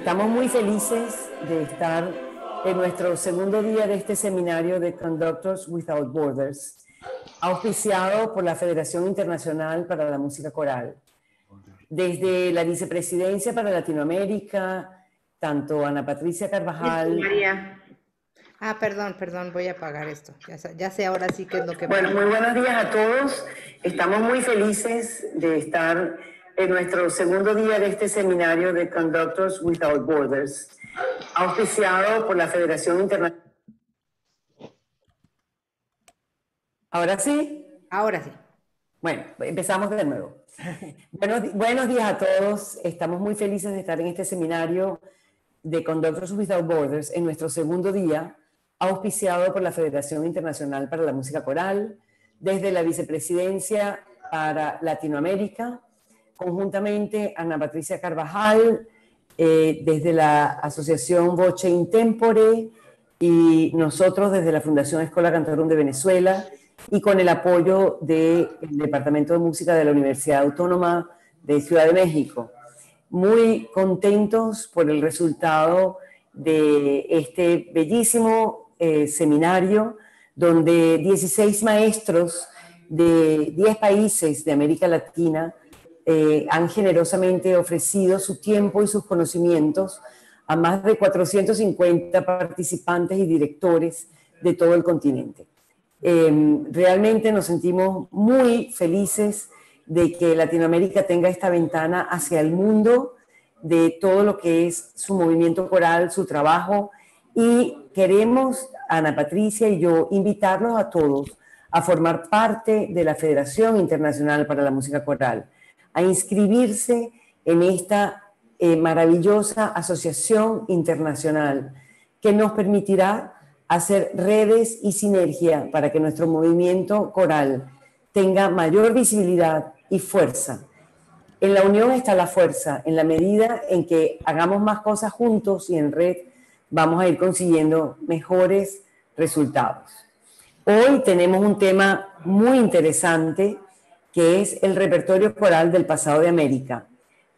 Estamos muy felices de estar en nuestro segundo día de este seminario de Conductors Without Borders, auspiciado por la Federación Internacional para la Música Coral. Desde la Vicepresidencia para Latinoamérica, tanto Ana Patricia Carvajal. María. Ah, perdón, perdón, voy a apagar esto. Ya, sé, ahora sí que es lo que... Bueno, muy buenos días a todos. Estamos muy felices de estar en nuestro segundo día de este seminario de Conductors Without Borders, auspiciado por la Federación Internacional. Ahora sí. Ahora sí. Bueno, empezamos de nuevo. buenos, buenos días a todos. Estamos muy felices de estar en este seminario de Conductors Without Borders en nuestro segundo día, auspiciado por la Federación Internacional para la Música Coral, desde la Vicepresidencia para Latinoamérica, conjuntamente Ana Patricia Carvajal, eh, desde la Asociación Voce Intempore y nosotros desde la Fundación Escuela Cantorum de Venezuela y con el apoyo del Departamento de Música de la Universidad Autónoma de Ciudad de México. Muy contentos por el resultado de este bellísimo eh, seminario donde 16 maestros de 10 países de América Latina eh, han generosamente ofrecido su tiempo y sus conocimientos a más de 450 participantes y directores de todo el continente. Em, realmente nos sentimos muy felices de que Latinoamérica tenga esta ventana hacia el mundo de todo lo que es su movimiento coral, su trabajo, y queremos, Ana Patricia y yo, invitarlos a todos a formar parte de la Federación Internacional para la Música Coral a inscribirse en esta eh, maravillosa asociación internacional que nos permitirá hacer redes y sinergia para que nuestro movimiento coral tenga mayor visibilidad y fuerza. En la unión está la fuerza, en la medida en que hagamos más cosas juntos y en red, vamos a ir consiguiendo mejores resultados. Hoy tenemos un tema muy interesante que es el repertorio coral del pasado de América,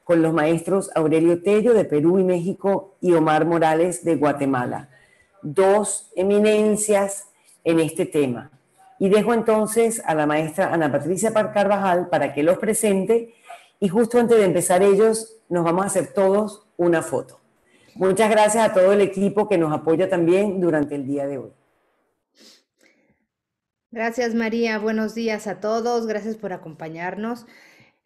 con los maestros Aurelio Tello de Perú y México y Omar Morales de Guatemala, dos eminencias en este tema. Y dejo entonces a la maestra Ana Patricia Par Carvajal para que los presente y justo antes de empezar ellos nos vamos a hacer todos una foto. Muchas gracias a todo el equipo que nos apoya también durante el día de hoy. Gracias María, buenos días a todos, gracias por acompañarnos.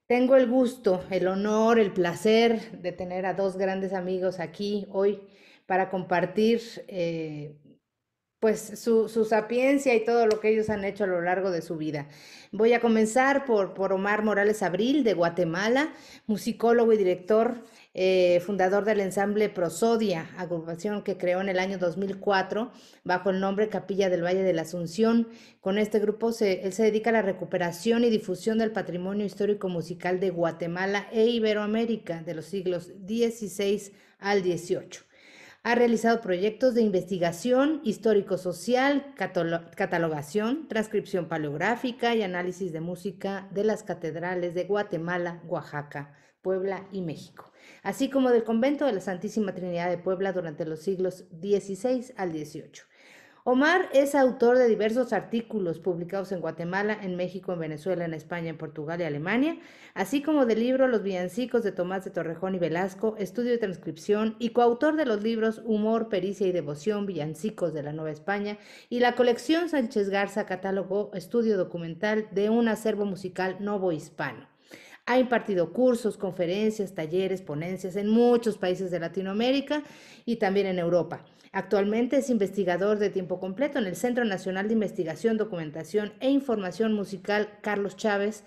Tengo el gusto, el honor, el placer de tener a dos grandes amigos aquí hoy para compartir eh, pues su, sapiencia y todo lo que ellos han hecho a lo largo de su vida. Voy a comenzar por, por Omar Morales Abril de Guatemala, musicólogo y director eh, fundador del ensamble Prosodia, agrupación que creó en el año 2004 bajo el nombre Capilla del Valle de la Asunción. Con este grupo se, él se dedica a la recuperación y difusión del patrimonio histórico musical de Guatemala e Iberoamérica de los siglos XVI al XVIII. Ha realizado proyectos de investigación histórico-social, catalogación, transcripción paleográfica y análisis de música de las catedrales de Guatemala, Oaxaca Puebla y México, así como del convento de la Santísima Trinidad de Puebla durante los siglos XVI al XVIII. Omar es autor de diversos artículos publicados en Guatemala, en México, en Venezuela, en España, en Portugal y Alemania, así como del libro Los villancicos de Tomás de Torrejón y Velasco, estudio de transcripción y coautor de los libros Humor, Pericia y Devoción, Villancicos de la Nueva España y la colección Sánchez Garza, catálogo, estudio documental de un acervo musical novo hispano. Ha impartido cursos, conferencias, talleres, ponencias en muchos países de Latinoamérica y también en Europa. Actualmente es investigador de tiempo completo en el Centro Nacional de Investigación, Documentación e Información Musical Carlos Chávez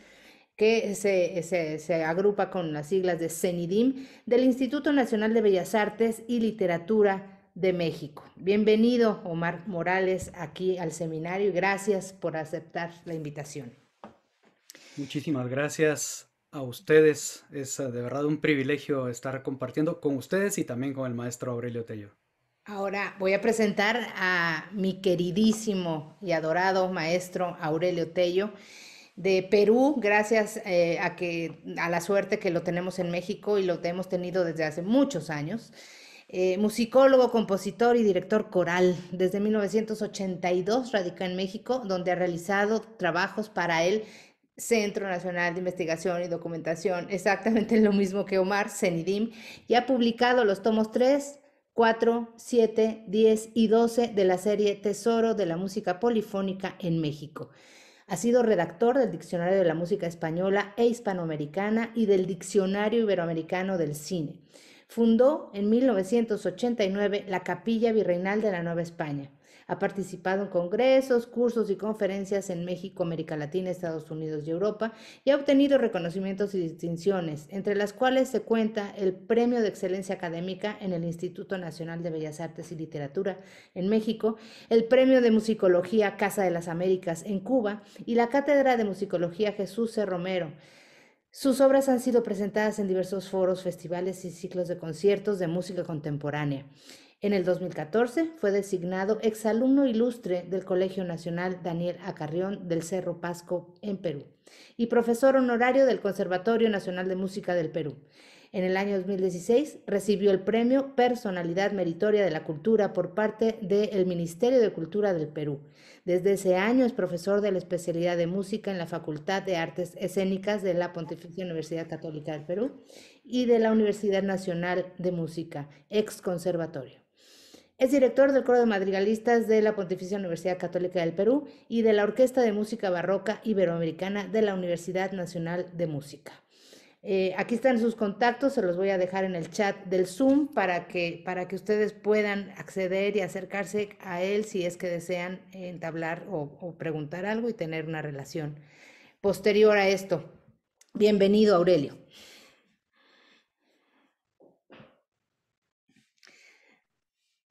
que se, agrupa con las siglas de CENIDIM, del Instituto Nacional de Bellas Artes y Literatura de México. Bienvenido, Omar Morales, aquí al seminario y gracias por aceptar la invitación. Muchísimas gracias, a ustedes. Es eh, de verdad un privilegio estar compartiendo con ustedes y también con el maestro Aurelio Tello. Ahora voy a presentar a mi queridísimo y adorado maestro Aurelio Tello de Perú, gracias eh, a, que, a la suerte que lo tenemos en México y lo hemos tenido desde hace muchos años. Eh, musicólogo, compositor y director coral. Desde 1982 radica en México, donde ha realizado trabajos para él. Centro Nacional de Investigación y Documentación, exactamente lo mismo que Omar, CENIDIM, y ha publicado los tomos 3, 4, 7, 10 y 12 de la serie Tesoro de la Música Polifónica en México. Ha sido redactor del Diccionario de la Música Española e Hispanoamericana y del Diccionario Iberoamericano del Cine. Fundó en 1989 la Capilla Virreinal de la Nueva España ha participado en congresos, cursos y conferencias en México, América Latina, Estados Unidos y Europa y ha obtenido reconocimientos y distinciones, entre las cuales se cuenta el Premio de Excelencia Académica en el Instituto Nacional de Bellas Artes y Literatura en México, el Premio de Musicología Casa de las Américas en Cuba y la Cátedra de Musicología Jesús C. Romero. Sus obras han sido presentadas en diversos foros, festivales y ciclos de conciertos de música contemporánea. En el 2014 fue designado exalumno ilustre del Colegio Nacional Daniel Acarrión del Cerro Pasco en Perú y profesor honorario del Conservatorio Nacional de Música del Perú. En el año 2016 recibió el premio Personalidad Meritoria de la Cultura por parte del Ministerio de Cultura del Perú. Desde ese año es profesor de la especialidad de música en la Facultad de Artes Escénicas de la Pontificia Universidad Católica del Perú y de la Universidad Nacional de Música, ex conservatorio. Es director del Coro de Madrigalistas de la Pontificia Universidad Católica del Perú y de la Orquesta de Música Barroca Iberoamericana de la Universidad Nacional de Música. Eh, aquí están sus contactos, se los voy a dejar en el chat del Zoom para que, para que ustedes puedan acceder y acercarse a él si es que desean entablar o, o preguntar algo y tener una relación posterior a esto. Bienvenido, Aurelio.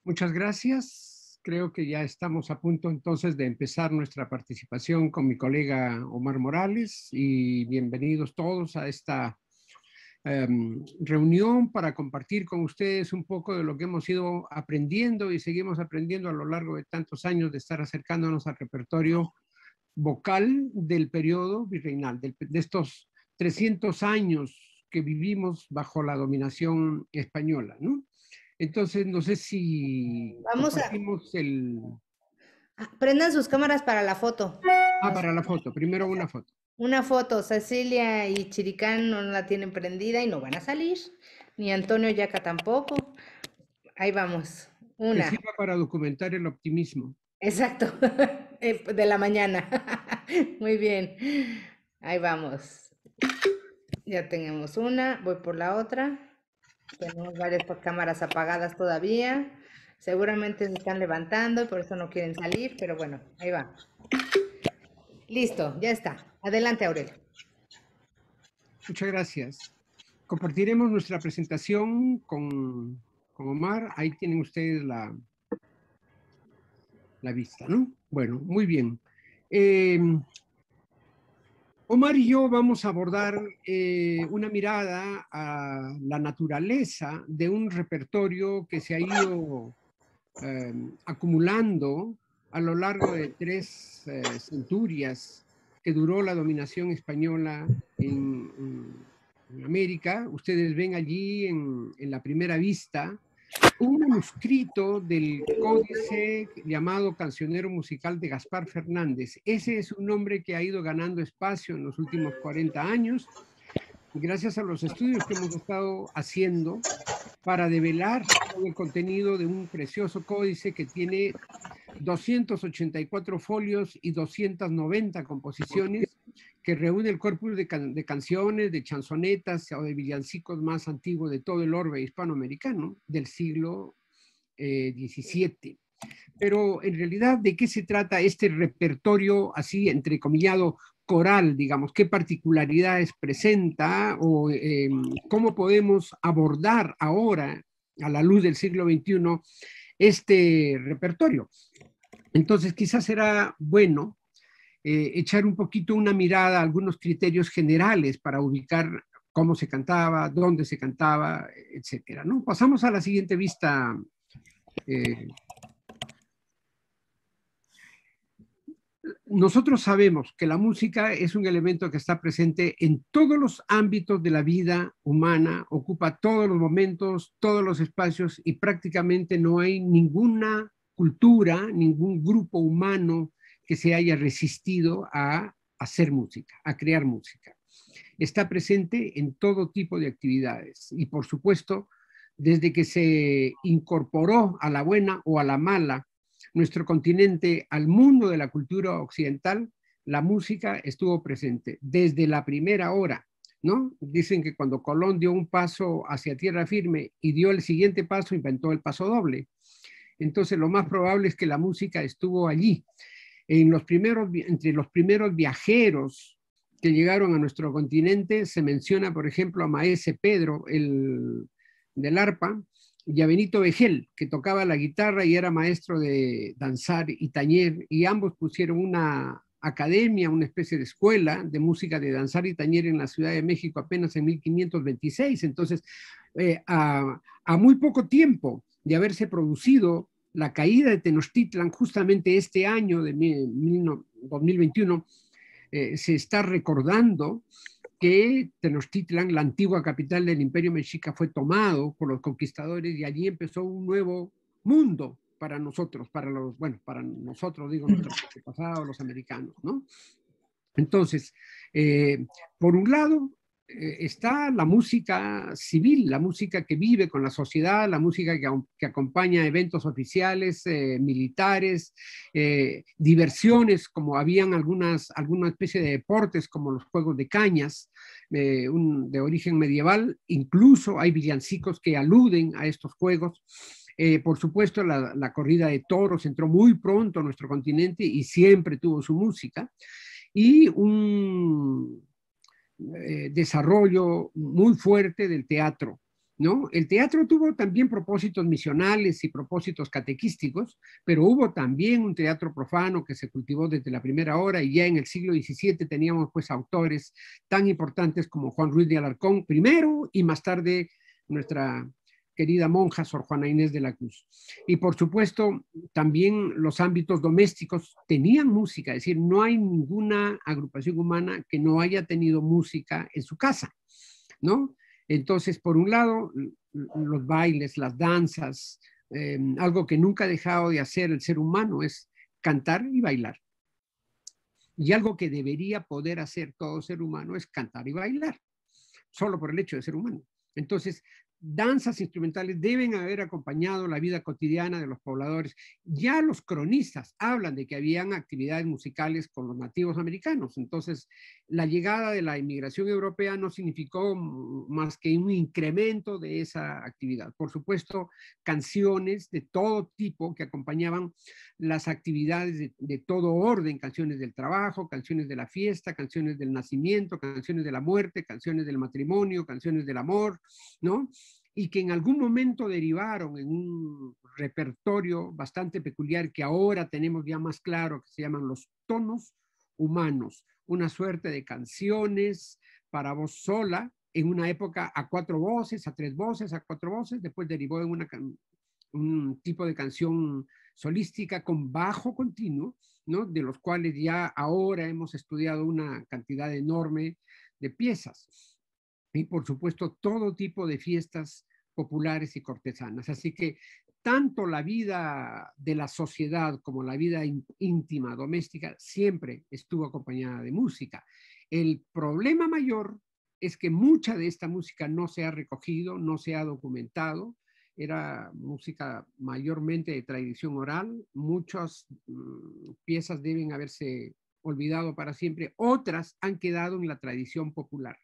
Muchas gracias. Creo que ya estamos a punto entonces de empezar nuestra participación con mi colega Omar Morales y bienvenidos todos a esta em, reunión para compartir con ustedes un poco de lo que hemos ido aprendiendo y seguimos aprendiendo a lo largo de tantos años de estar acercándonos al repertorio vocal del periodo virreinal, de estos 300 años que vivimos bajo la dominación española, ¿no? Entonces, no sé si vamos a... El... Ah, prendan sus cámaras para la foto. Ah, para la foto. Primero una foto. Una foto. Cecilia y Chiricán no la tienen prendida y no van a salir. Ni Antonio Yaca tampoco. Ahí vamos. Una. para documentar el optimismo. Exacto. Eh, de la mañana. Muy bien. Ahí vamos. Ya tenemos una. Voy por la otra. Tenemos varias pues, cámaras apagadas todavía. Seguramente se están levantando y por eso no quieren salir, pero bueno, ahí va. Listo, ya está. Adelante, Aurelio. Muchas gracias. Compartiremos nuestra presentación con, con Omar. Ahí tienen ustedes la, la vista, ¿no? Bueno, muy bien. Eh, Omar y yo vamos a abordar eh, una mirada a la naturaleza de un repertorio que se ha ido eh, acumulando a lo largo de tres eh, centurias que duró la dominación española en, América. Ustedes ven allí en, en la primera vista un manuscrito del códice llamado Cancionero Musical de Gaspar Fernández. Ese es un nombre que ha ido ganando espacio en los últimos 40 años, gracias a los estudios que hemos estado haciendo para develar el contenido de un precioso códice que tiene 284 folios y 290 composiciones que reúne el corpus de, canciones, de chanzonetas o de villancicos más antiguos de todo el orbe hispanoamericano del siglo XVII. Eh, Pero en realidad, ¿de qué se trata este repertorio así, entrecomillado, coral, digamos? ¿Qué particularidades presenta o em, cómo podemos abordar ahora, a la luz del siglo XXI, este repertorio? Entonces, quizás será bueno eh, echar un poquito una mirada a algunos criterios generales para ubicar cómo se cantaba, dónde se cantaba, etcétera. ¿no? Pasamos a la siguiente vista. Eh. nosotros sabemos que la música es un elemento que está presente en todos los ámbitos de la vida humana, ocupa todos los momentos, todos los espacios y prácticamente no hay ninguna cultura, ningún grupo humano que se haya resistido a hacer música, a crear música. Está presente en todo tipo de actividades y por supuesto, desde que se incorporó a la buena o a la mala nuestro continente al mundo de la cultura occidental, la música estuvo presente desde la primera hora, ¿no? Dicen que cuando Colón dio un paso hacia tierra firme y dio el siguiente paso, inventó el paso doble. Entonces, lo más probable es que la música estuvo allí entre los primeros viajeros que llegaron a nuestro continente se menciona, por ejemplo, a Maese Pedro, el del arpa, y a Benito Vejel que tocaba la guitarra y era maestro de danzar y tañer, y ambos pusieron una academia, una especie de escuela de música de danzar y tañer en la Ciudad de México apenas en 1526. Entonces, eh, a muy poco tiempo de haberse producido la caída de Tenochtitlan justamente este año de 2021, eh, se está recordando que Tenochtitlan, la antigua capital del imperio mexica, fue tomado por los conquistadores y allí empezó un nuevo mundo para nosotros, para los, bueno, para nosotros, digo, nuestros antepasados, los americanos, ¿no? Entonces, eh, por un lado, eh, está la música civil, la música que vive con la sociedad, la música que, acompaña eventos oficiales, eh, militares, eh, diversiones, como habían algunas, alguna especie de deportes como los juegos de cañas de origen medieval, incluso hay villancicos que aluden a estos juegos. por supuesto, la, la, corrida de toros entró muy pronto a nuestro continente y siempre tuvo su música. Y un, eh, desarrollo muy fuerte del teatro. ¿No? El teatro tuvo también propósitos misionales y propósitos catequísticos, pero hubo también un teatro profano que se cultivó desde la primera hora y ya en el siglo XVII teníamos pues autores tan importantes como Juan Ruiz de Alarcón primero y más tarde nuestra querida monja Sor Juana Inés de la Cruz. Y por supuesto, también los ámbitos domésticos tenían música, es decir, no hay ninguna agrupación humana que no haya tenido música en su casa, ¿no? Entonces, por un lado, los bailes, las danzas, em, algo que nunca ha dejado de hacer el ser humano es cantar y bailar. Y algo que debería poder hacer todo ser humano es cantar y bailar, solo por el hecho de ser humano. Entonces, danzas instrumentales deben haber acompañado la vida cotidiana de los pobladores. Ya los cronistas hablan de que habían actividades musicales con los nativos americanos. Entonces, la llegada de la inmigración europea no significó más que un incremento de esa actividad. Por supuesto, canciones de todo tipo que acompañaban las actividades de, todo orden, canciones del trabajo, canciones de la fiesta, canciones del nacimiento, canciones de la muerte, canciones del matrimonio, canciones del amor, ¿no? y que en algún momento derivaron en un repertorio bastante peculiar que ahora tenemos ya más claro, que se llaman los tonos humanos, una suerte de canciones para voz sola, en una época a cuatro voces, a tres voces, a cuatro voces, después derivó en un tipo de canción solística con bajo continuo, ¿no? de los cuales ya ahora hemos estudiado una cantidad enorme de piezas y por supuesto todo tipo de fiestas populares y cortesanas. Así que tanto la vida de la sociedad como la vida íntima, doméstica, siempre estuvo acompañada de música. El problema mayor es que mucha de esta música no se ha recogido, no se ha documentado. Era música mayormente de tradición oral. Muchas mm, piezas deben haberse olvidado para siempre. Otras han quedado en la tradición popular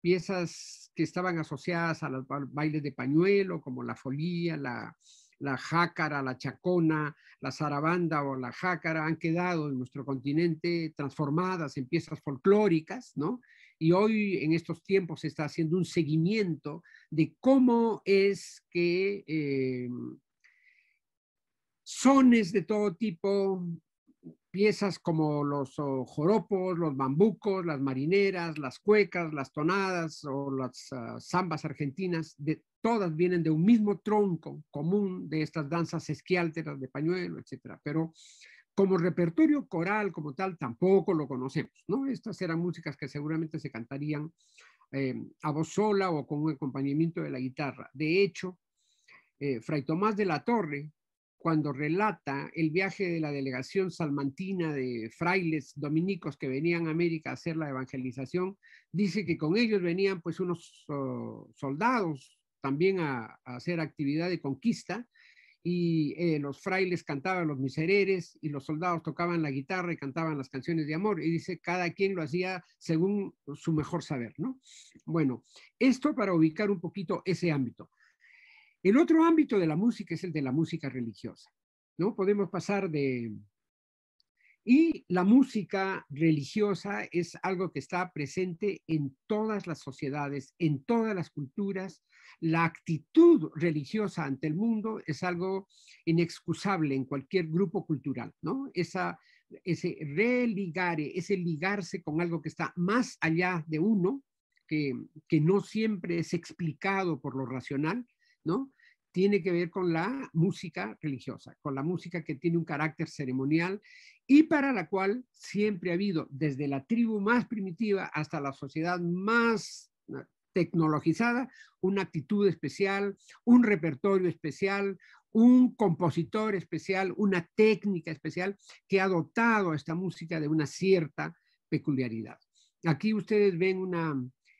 piezas que estaban asociadas a los bailes de pañuelo, como la folía, la, la jácara, la chacona, la zarabanda o la jácara, han quedado en nuestro continente transformadas en piezas folclóricas, ¿no? Y hoy en estos tiempos se está haciendo un seguimiento de cómo es que... Eh, sones de todo tipo, piezas como los oh, joropos, los bambucos, las marineras, las cuecas, las tonadas o las ah, zambas argentinas, de, todas vienen de un mismo tronco común de estas danzas esquiálteras de pañuelo, etcétera. Pero como repertorio coral como tal tampoco lo conocemos, ¿no? Estas eran músicas que seguramente se cantarían eh, a voz sola o con un acompañamiento de la guitarra. De hecho, eh, Fray Tomás de la Torre, cuando relata el viaje de la delegación salmantina de frailes dominicos que venían a América a hacer la evangelización, dice que con ellos venían pues unos oh, soldados también a, hacer actividad de conquista y eh, los frailes cantaban los misereres y los soldados tocaban la guitarra y cantaban las canciones de amor y dice cada quien lo hacía según su mejor saber, ¿no? Bueno, esto para ubicar un poquito ese ámbito. El otro ámbito de la música es el de la música religiosa, ¿no? Podemos pasar de... Y la música religiosa es algo que está presente en todas las sociedades, en todas las culturas. La actitud religiosa ante el mundo es algo inexcusable en cualquier grupo cultural, ¿no? Esa, ese religare, ese ligarse con algo que está más allá de uno, que, que no siempre es explicado por lo racional, tiene que ver con la música religiosa, con la música que tiene un carácter ceremonial y para la cual siempre ha habido, desde la tribu más primitiva hasta la sociedad más ah, tecnologizada, una actitud especial, un repertorio especial, un compositor especial, una técnica especial que ha dotado a esta música de una cierta peculiaridad. Aquí ustedes ven una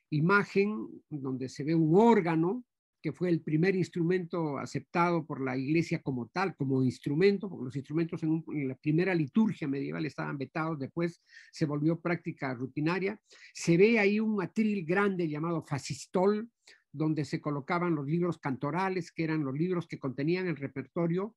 imagen donde se ve un órgano que fue el primer instrumento aceptado por la iglesia como tal, como instrumento, porque los instrumentos en, la primera liturgia medieval estaban vetados, después se volvió práctica rutinaria. Se ve ahí un atril grande llamado fascistol, donde se colocaban los libros cantorales, que eran los libros que contenían el repertorio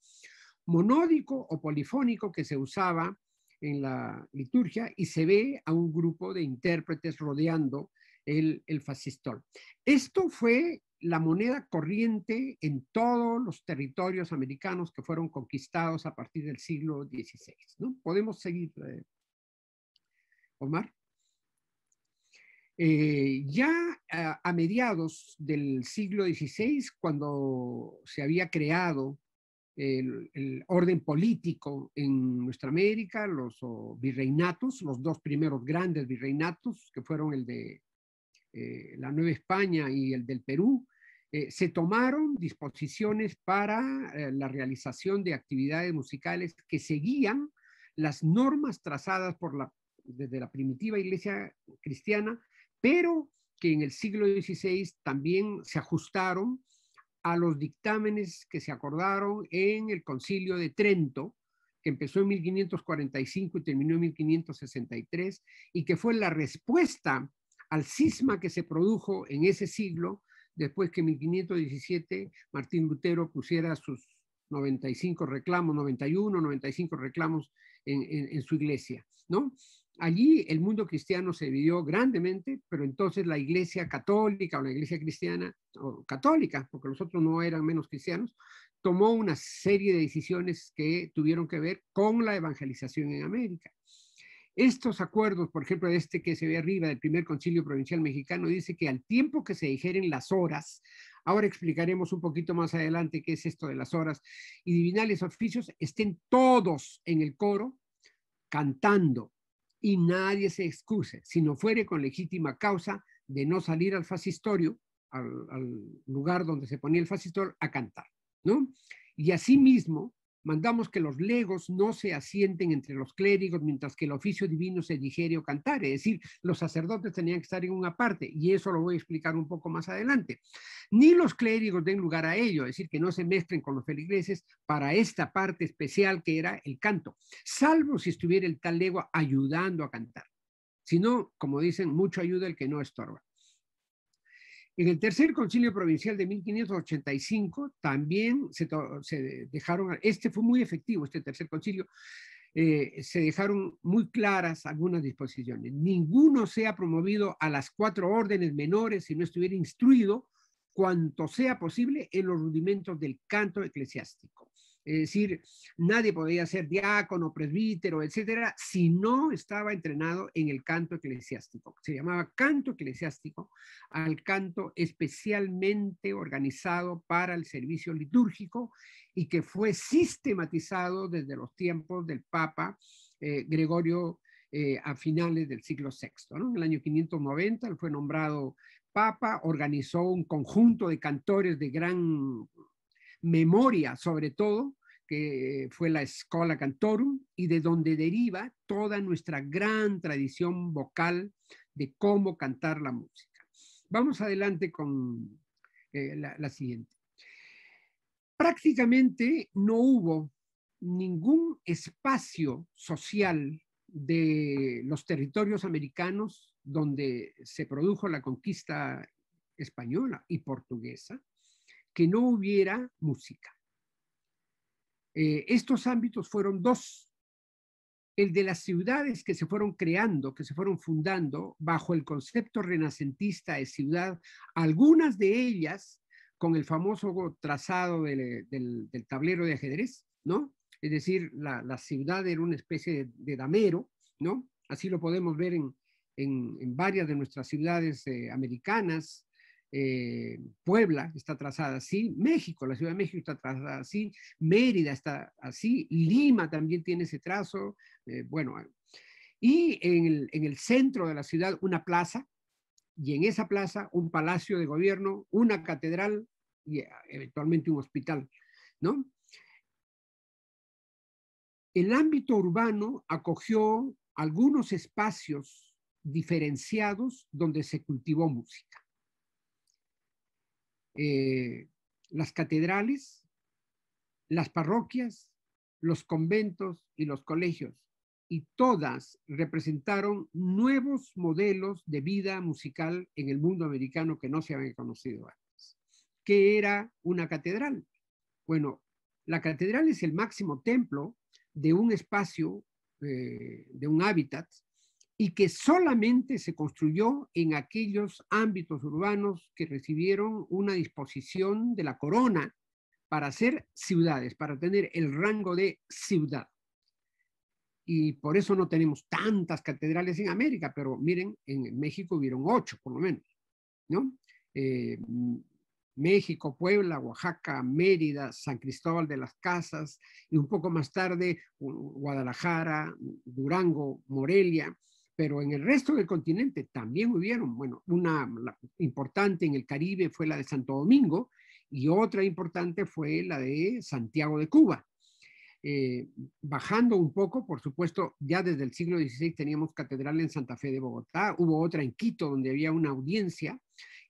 monódico o polifónico que se usaba en la liturgia, y se ve a un grupo de intérpretes rodeando el fascistol. Esto fue la moneda corriente en todos los territorios americanos que fueron conquistados a partir del siglo XVI. ¿no? Podemos seguir, eh, Omar. Eh, ya a, mediados del siglo XVI, cuando se había creado el, orden político en nuestra América, los virreinatos, los dos primeros grandes virreinatos, que fueron el de eh, la Nueva España y el del Perú, eh, se tomaron disposiciones para eh, la realización de actividades musicales que seguían las normas trazadas por la, desde la primitiva iglesia cristiana, pero que en el siglo XVI también se ajustaron a los dictámenes que se acordaron en el concilio de Trento, que empezó en 1545 y terminó en 1563, y que fue la respuesta al cisma que se produjo en ese siglo después que en 1517 Martín Lutero pusiera sus 95 reclamos, 91, 95 reclamos en, su iglesia, ¿no? Allí el mundo cristiano se dividió grandemente, pero entonces la iglesia católica o la iglesia cristiana, o católica, porque los otros no eran menos cristianos, tomó una serie de decisiones que tuvieron que ver con la evangelización en América. Estos acuerdos, por ejemplo, este que se ve arriba del primer concilio provincial mexicano, dice que al tiempo que se digieren las horas, ahora explicaremos un poquito más adelante qué es esto de las horas, y divinales oficios, estén todos en el coro cantando y nadie se excuse, si no fuere con legítima causa de no salir al fascistorio, al, lugar donde se ponía el fascistor, a cantar, ¿no? Y asimismo, mandamos que los legos no se asienten entre los clérigos mientras que el oficio divino se digiere o cantare, es decir, los sacerdotes tenían que estar en una parte, y eso lo voy a explicar un poco más adelante. Ni los clérigos den lugar a ello, es decir, que no se mezclen con los feligreses para esta parte especial que era el canto, salvo si estuviera el tal lego ayudando a cantar. Si no, como dicen, mucho ayuda el que no estorba. En el tercer concilio provincial de 1585 también se, dejaron, este fue muy efectivo, este tercer concilio, eh, se dejaron muy claras algunas disposiciones. Ninguno sea promovido a las cuatro órdenes menores si no estuviera instruido cuanto sea posible en los rudimentos del canto eclesiástico. Es decir, nadie podía ser diácono, presbítero, etcétera, si no estaba entrenado en el canto eclesiástico. Se llamaba canto eclesiástico al canto especialmente organizado para el servicio litúrgico y que fue sistematizado desde los tiempos del Papa eh, Gregorio eh, a finales del siglo VI. En el año 590 él fue nombrado papa, organizó un conjunto de cantores de gran memoria sobre todo, que fue la Escola Cantorum, y de donde deriva toda nuestra gran tradición vocal de cómo cantar la música. Vamos adelante con eh, la siguiente. Prácticamente no hubo ningún espacio social de los territorios americanos donde se produjo la conquista española y portuguesa, que no hubiera música. Eh, estos ámbitos fueron dos. El de las ciudades que se fueron creando, que se fueron fundando bajo el concepto renacentista de ciudad, algunas de ellas con el famoso trazado del, tablero de ajedrez, ¿no? Es decir, la, ciudad era una especie de, damero, ¿no? Así lo podemos ver en, varias de nuestras ciudades eh, americanas, eh, Puebla está trazada así, México, la Ciudad de México está trazada así, Mérida está así, Lima también tiene ese trazo, eh, bueno, ah, y en el, centro de la ciudad una plaza, y en esa plaza un palacio de gobierno, una catedral y ah, eventualmente un hospital, ¿no? El ámbito urbano acogió algunos espacios diferenciados donde se cultivó música. Eh, las catedrales, las parroquias, los conventos y los colegios, y todas representaron nuevos modelos de vida musical en el mundo americano que no se habían conocido antes. ¿Qué era una catedral? Bueno, la catedral es el máximo templo de un espacio, eh, de un hábitat y que solamente se construyó en aquellos ámbitos urbanos que recibieron una disposición de la corona para ser ciudades, para tener el rango de ciudad. Y por eso no tenemos tantas catedrales en América, pero miren, en México hubieron ocho, por lo menos, ¿no? Eh, México, Puebla, Oaxaca, Mérida, San Cristóbal de las Casas y un poco más tarde Guadalajara, Durango, Morelia pero en el resto del continente también hubieron, bueno, una importante en el Caribe fue la de Santo Domingo y otra importante fue la de Santiago de Cuba. Eh, bajando un poco, por supuesto, ya desde el siglo XVI teníamos catedral en Santa Fe de Bogotá, hubo otra en Quito donde había una audiencia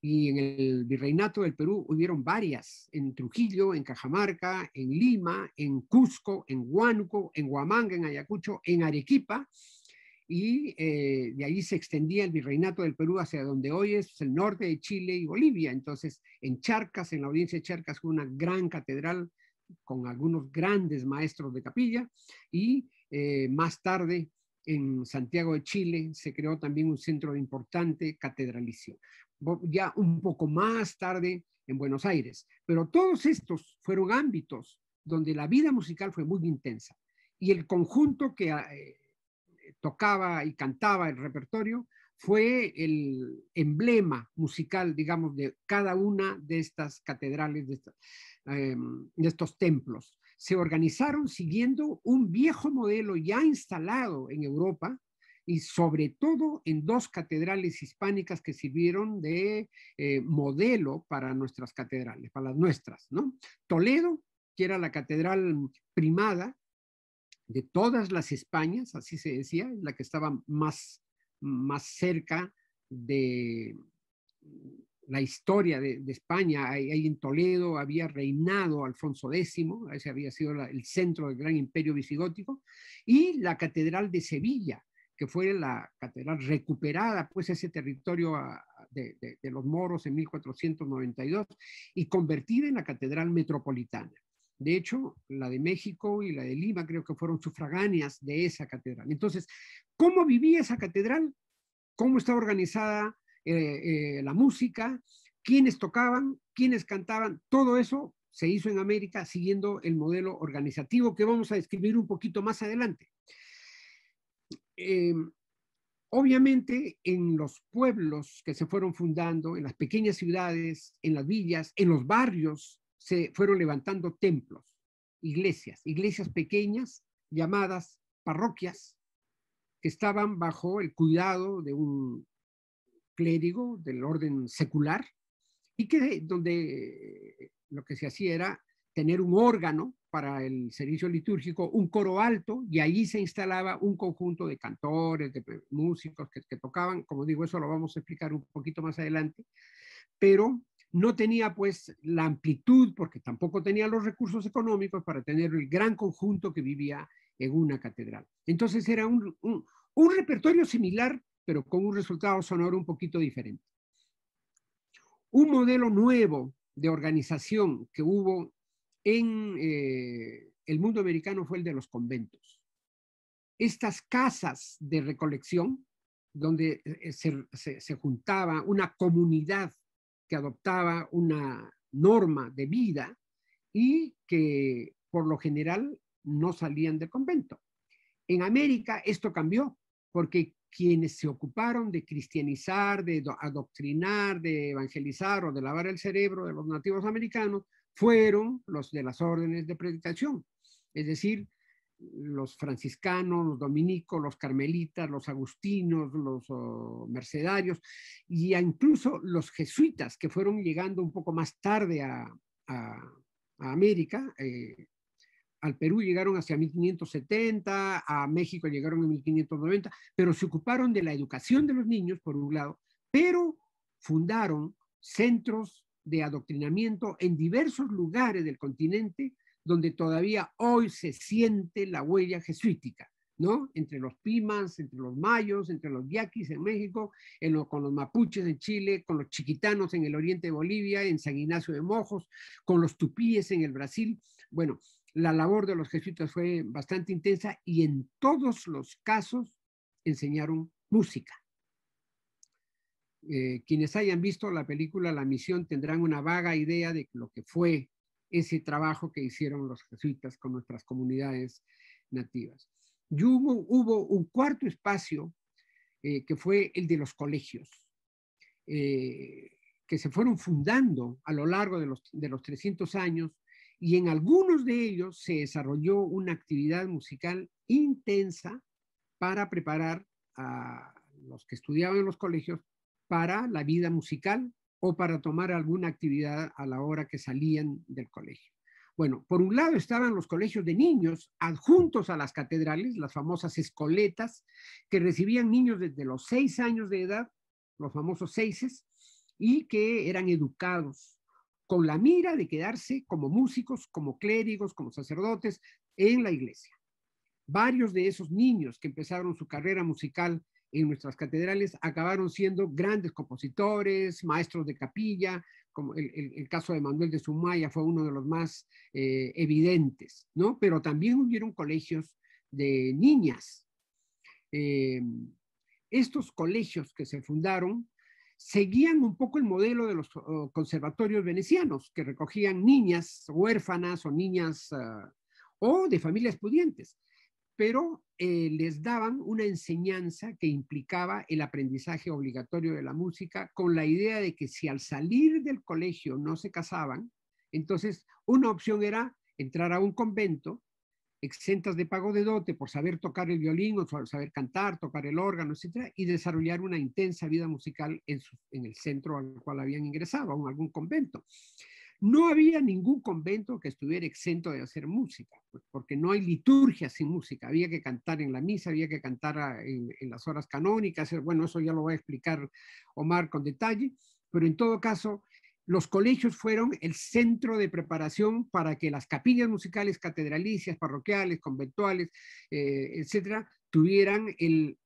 y en el virreinato del Perú hubieron varias, en Trujillo, en Cajamarca, en Lima, en Cusco, en Huánuco, en Huamanga, en Ayacucho, en Arequipa y eh, de ahí se extendía el virreinato del Perú hacia donde hoy es el norte de Chile y Bolivia. Entonces, en Charcas, en la audiencia de Charcas, una gran catedral con algunos grandes maestros de capilla y eh, más tarde en Santiago de Chile se creó también un centro importante catedralicio. Ya un poco más tarde en Buenos Aires, pero todos estos fueron ámbitos donde la vida musical fue muy intensa y el conjunto que... Eh, tocaba y cantaba el repertorio, fue el emblema musical, digamos, de cada una de estas catedrales, em, de, estos templos. Se organizaron siguiendo un viejo modelo ya instalado en Europa, y sobre todo en dos catedrales hispánicas que sirvieron de eh, modelo para nuestras catedrales, para las nuestras, ¿no? Toledo, que era la catedral primada, de todas las Españas, así se decía, la que estaba más, más cerca de la historia de, España. Ahí, en Toledo había reinado Alfonso X, ese había sido el centro del gran imperio visigótico, y la Catedral de Sevilla, que fue la catedral recuperada, pues ese territorio de, de los moros en 1492, y convertida en la catedral metropolitana. De hecho, la de México y la de Lima creo que fueron sufragáneas de esa catedral. Entonces, ¿cómo vivía esa catedral? ¿Cómo estaba organizada eh, eh, la música? ¿Quiénes tocaban? ¿Quiénes cantaban? Todo eso se hizo en América siguiendo el modelo organizativo que vamos a describir un poquito más adelante. Em, obviamente en los pueblos que se fueron fundando, en las pequeñas ciudades, en las villas, en los barrios, se fueron levantando templos, iglesias, iglesias pequeñas llamadas parroquias, que estaban bajo el cuidado de un clérigo del orden secular y que donde eh, lo que se hacía era tener un órgano para el servicio litúrgico, un coro alto, y allí se instalaba un conjunto de cantores, de músicos que, que tocaban, como digo, eso lo vamos a explicar un poquito más adelante, pero no tenía pues la amplitud, porque tampoco tenía los recursos económicos para tener el gran conjunto que vivía en una catedral. Entonces era un, repertorio similar, pero con un resultado sonoro un poquito diferente. Un modelo nuevo de organización que hubo en eh, el mundo americano fue el de los conventos. Estas casas de recolección, donde eh, se, se juntaba una comunidad que adoptaba una norma de vida y que por lo general no salían del convento. En América esto cambió porque quienes se ocuparon de cristianizar, de adoctrinar, de evangelizar o de lavar el cerebro de los nativos americanos fueron los de las órdenes de predicación. Es decir, los franciscanos, los dominicos, los carmelitas, los agustinos, los oh, mercedarios y incluso los jesuitas que fueron llegando un poco más tarde a, América. Eh, al Perú llegaron hacia 1570, a México llegaron en 1590, pero se ocuparon de la educación de los niños, por un lado, pero fundaron centros de adoctrinamiento en diversos lugares del continente donde todavía hoy se siente la huella jesuítica, ¿no? Entre los pimas, entre los mayos, entre los yaquis en México, con los mapuches en Chile, con los chiquitanos en el oriente de Bolivia, en San Ignacio de Mojos, con los tupíes en el Brasil. Bueno, la labor de los jesuitas fue bastante intensa y en todos los casos enseñaron música. Eh, quienes hayan visto la película La Misión tendrán una vaga idea de lo que fue ese trabajo que hicieron los jesuitas con nuestras comunidades nativas. Y hubo, un cuarto espacio eh, que fue el de los colegios, eh, que se fueron fundando a lo largo de los, de los 300 años y en algunos de ellos se desarrolló una actividad musical intensa para preparar a los que estudiaban en los colegios para la vida musical o para tomar alguna actividad a la hora que salían del colegio. Bueno, por un lado estaban los colegios de niños adjuntos a las catedrales, las famosas escoletas, que recibían niños desde los seis años de edad, los famosos seises, y que eran educados con la mira de quedarse como músicos, como clérigos, como sacerdotes en la iglesia. Varios de esos niños que empezaron su carrera musical en nuestras catedrales acabaron siendo grandes compositores, maestros de capilla, como el, caso de Manuel de Zumaya fue uno de los más eh, evidentes, ¿no? Pero también hubieron colegios de niñas. Eh, estos colegios que se fundaron seguían un poco el modelo de los conservatorios venecianos, que recogían niñas huérfanas o niñas ah, o de familias pudientes pero eh, les daban una enseñanza que implicaba el aprendizaje obligatorio de la música con la idea de que si al salir del colegio no se casaban, entonces una opción era entrar a un convento exentas de pago de dote por saber tocar el violín o saber cantar, tocar el órgano, etcétera, y desarrollar una intensa vida musical en, en el centro al cual habían ingresado, en algún convento. No había ningún convento que estuviera exento de hacer música, porque no hay liturgia sin música. Había que cantar en la misa, había que cantar ah, en, las horas canónicas. Eh, bueno, eso ya lo va a explicar Omar con detalle, pero en todo caso, los colegios fueron el centro de preparación para que las capillas musicales catedralicias, parroquiales, conventuales, etc., eh, etcétera, tuvieran el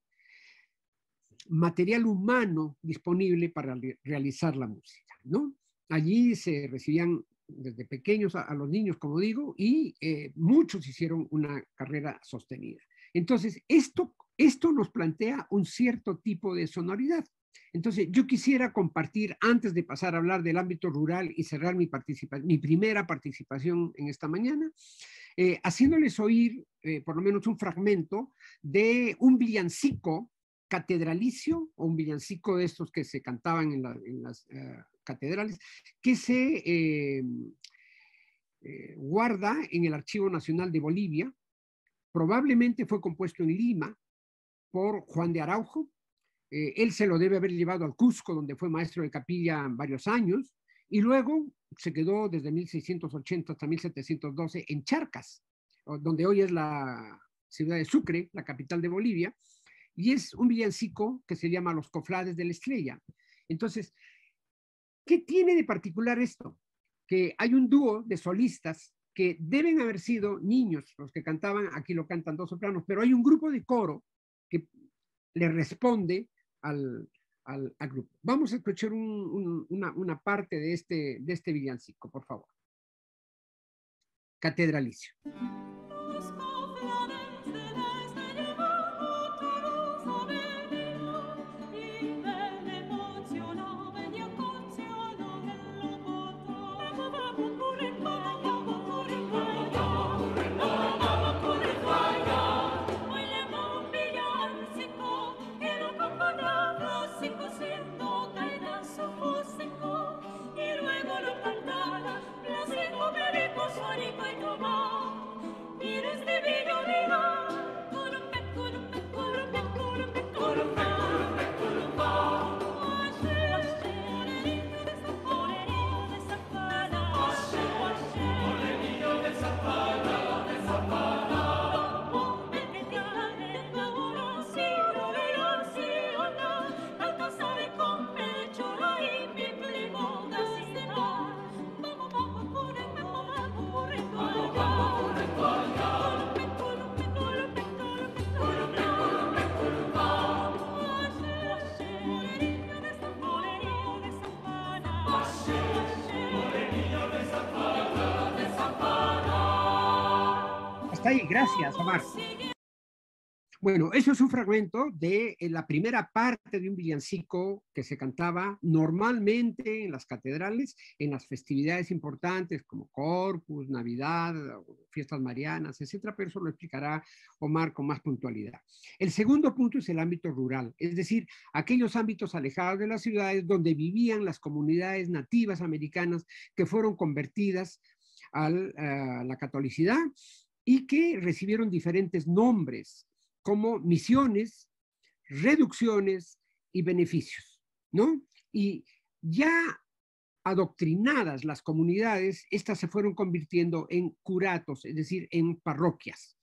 material humano disponible para realizar la música, ¿no? Allí se recibían desde pequeños a, los niños, como digo, y eh, muchos hicieron una carrera sostenida. Entonces, esto, esto nos plantea un cierto tipo de sonoridad. Entonces, yo quisiera compartir, antes de pasar a hablar del ámbito rural y cerrar mi, mi primera participación en esta mañana, eh, haciéndoles oír eh, por lo menos un fragmento de un villancico catedralicio o un villancico de estos que se cantaban en, las eh, catedrales, que se eh, eh, guarda en el Archivo Nacional de Bolivia. Probablemente fue compuesto en Lima por Juan de Araujo. él se lo debe haber llevado al Cusco, donde fue maestro de capilla varios años, y luego se quedó desde 1680 hasta 1712 en Charcas, donde hoy es la ciudad de Sucre, la capital de Bolivia, y es un villancico que se llama Los Cofrades de la Estrella. Entonces, ¿qué tiene de particular esto? Que hay un dúo de solistas que deben haber sido niños los que cantaban, aquí lo cantan dos sopranos, pero hay un grupo de coro que le responde al, grupo. Vamos a escuchar una, parte de este, de este villancico, por favor. Catedralicio. Gracias, Omar. Bueno, eso es un fragmento de eh, la primera parte de un villancico que se cantaba normalmente en las catedrales, en las festividades importantes como Corpus, Navidad, fiestas marianas, etcétera, pero eso lo explicará Omar con más puntualidad. El segundo punto es el ámbito rural, es decir, aquellos ámbitos alejados de las ciudades donde vivían las comunidades nativas americanas que fueron convertidas al, a la catolicidad y que recibieron diferentes nombres como misiones, reducciones y beneficios, ¿no? Y ya adoctrinadas las comunidades, estas se fueron convirtiendo en curatos, es decir, en parroquias.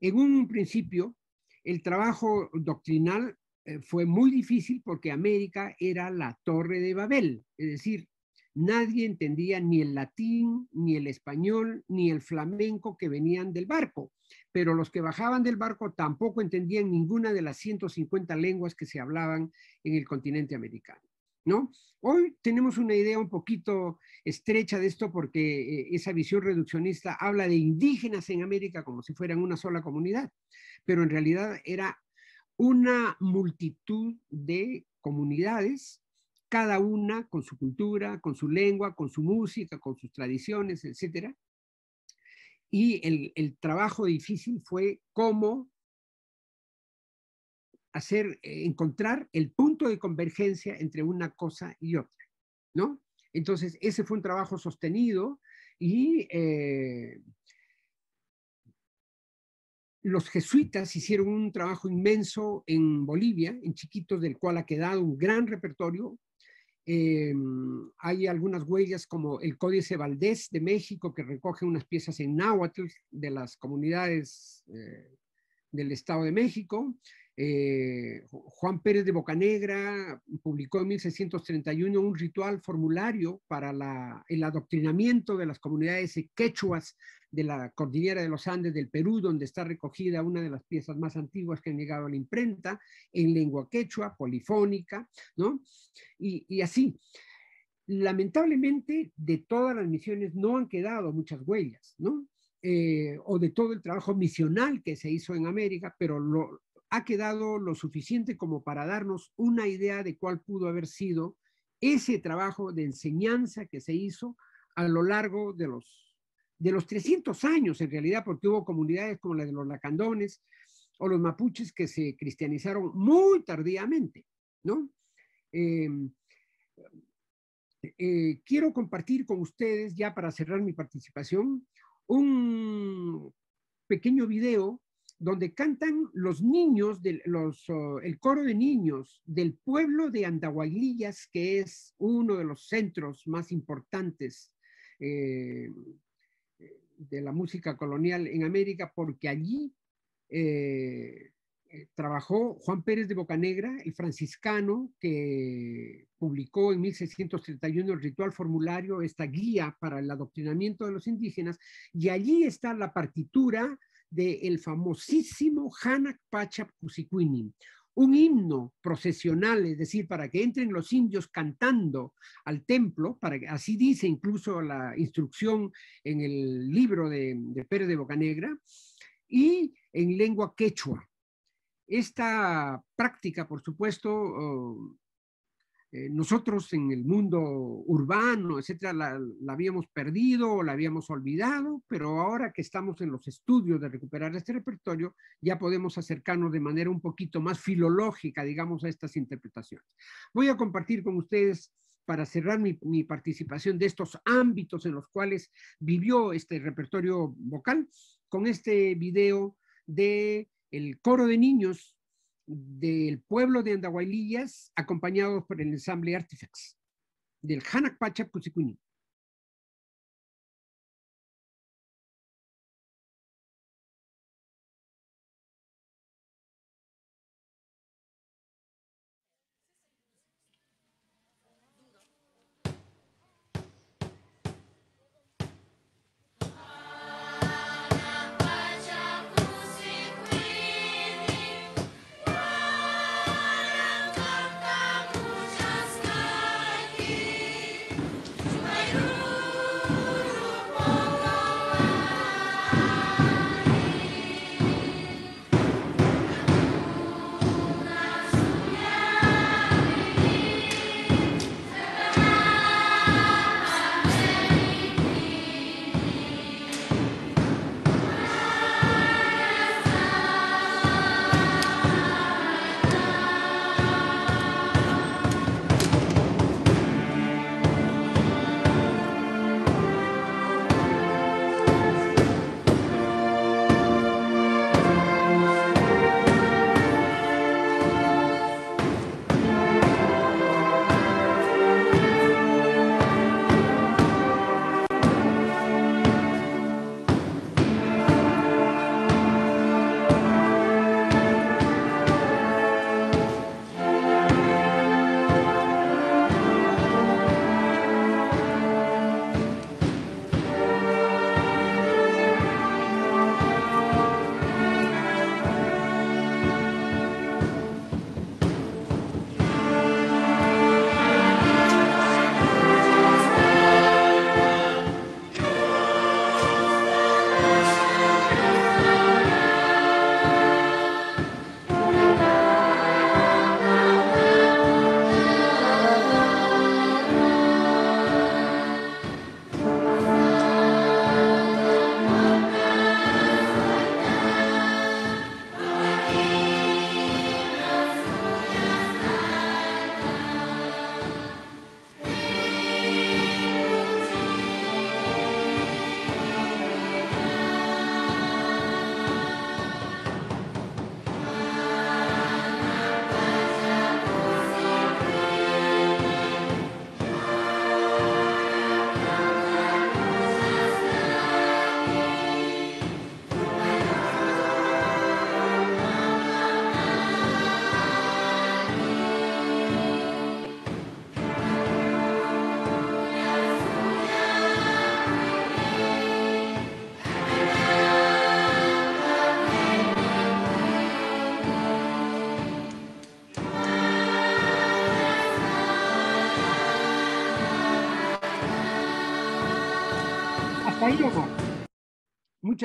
En un principio, el trabajo doctrinal eh, fue muy difícil porque América era la torre de Babel, es decir, Nadie entendía ni el latín, ni el español, ni el flamenco que venían del barco, pero los que bajaban del barco tampoco entendían ninguna de las 150 lenguas que se hablaban en el continente americano. ¿No? Hoy tenemos una idea un poquito estrecha de esto porque eh, esa visión reduccionista habla de indígenas en América como si fueran una sola comunidad, pero en realidad era una multitud de comunidades cada una con su cultura, con su lengua, con su música, con sus tradiciones, etc. Y el, trabajo difícil fue cómo hacer, eh, encontrar el punto de convergencia entre una cosa y otra, ¿no? Entonces, ese fue un trabajo sostenido y eh, los jesuitas hicieron un trabajo inmenso en Bolivia, en Chiquitos, del cual ha quedado un gran repertorio, eh, mm, hay algunas huellas como el Códice Valdés de México que recoge unas piezas en náhuatl de las comunidades eh, del Estado de México. Eh, Juan Pérez de Bocanegra publicó en 1631 un ritual formulario para el adoctrinamiento de las comunidades quechuas de la cordillera de los Andes del Perú, donde está recogida una de las piezas más antiguas que han llegado a la imprenta, en lengua quechua, polifónica, ¿no? Y, así. Lamentablemente, de todas las misiones no han quedado muchas huellas, ¿no? Eh, o de todo el trabajo misional que se hizo en América, pero lo, ha quedado lo suficiente como para darnos una idea de cuál pudo haber sido ese trabajo de enseñanza que se hizo a lo largo de los, de los 300 años, en realidad, porque hubo comunidades como la de los lacandones o los mapuches que se cristianizaron muy tardíamente, ¿no? Eh, eh, quiero compartir con ustedes, ya para cerrar mi participación, un pequeño video donde cantan los niños, oh, el coro de niños del pueblo de Andahuaylillas, que es uno de los centros más importantes eh, de la música colonial en América, porque allí eh, eh, trabajó Juan Pérez de Bocanegra, el franciscano, que publicó en 1631 el ritual formulario, esta guía para el adoctrinamiento de los indígenas, y allí está la partitura del famosísimo Hanak Pachap un himno procesional, es decir, para que entren los indios cantando al templo, para que, así dice incluso la instrucción en el libro de, de Pérez de Bocanegra, y en lengua quechua. Esta práctica, por supuesto, oh, eh, nosotros en el mundo urbano, etcétera, la, habíamos perdido o la habíamos olvidado, pero ahora que estamos en los estudios de recuperar este repertorio, ya podemos acercarnos de manera un poquito más filológica, digamos, a estas interpretaciones. Voy a compartir con ustedes para cerrar mi, mi, participación de estos ámbitos en los cuales vivió este repertorio vocal, con este video de el coro de niños del pueblo de Andahuaylillas, acompañados por el ensamble Artifacts del Hanak Pacha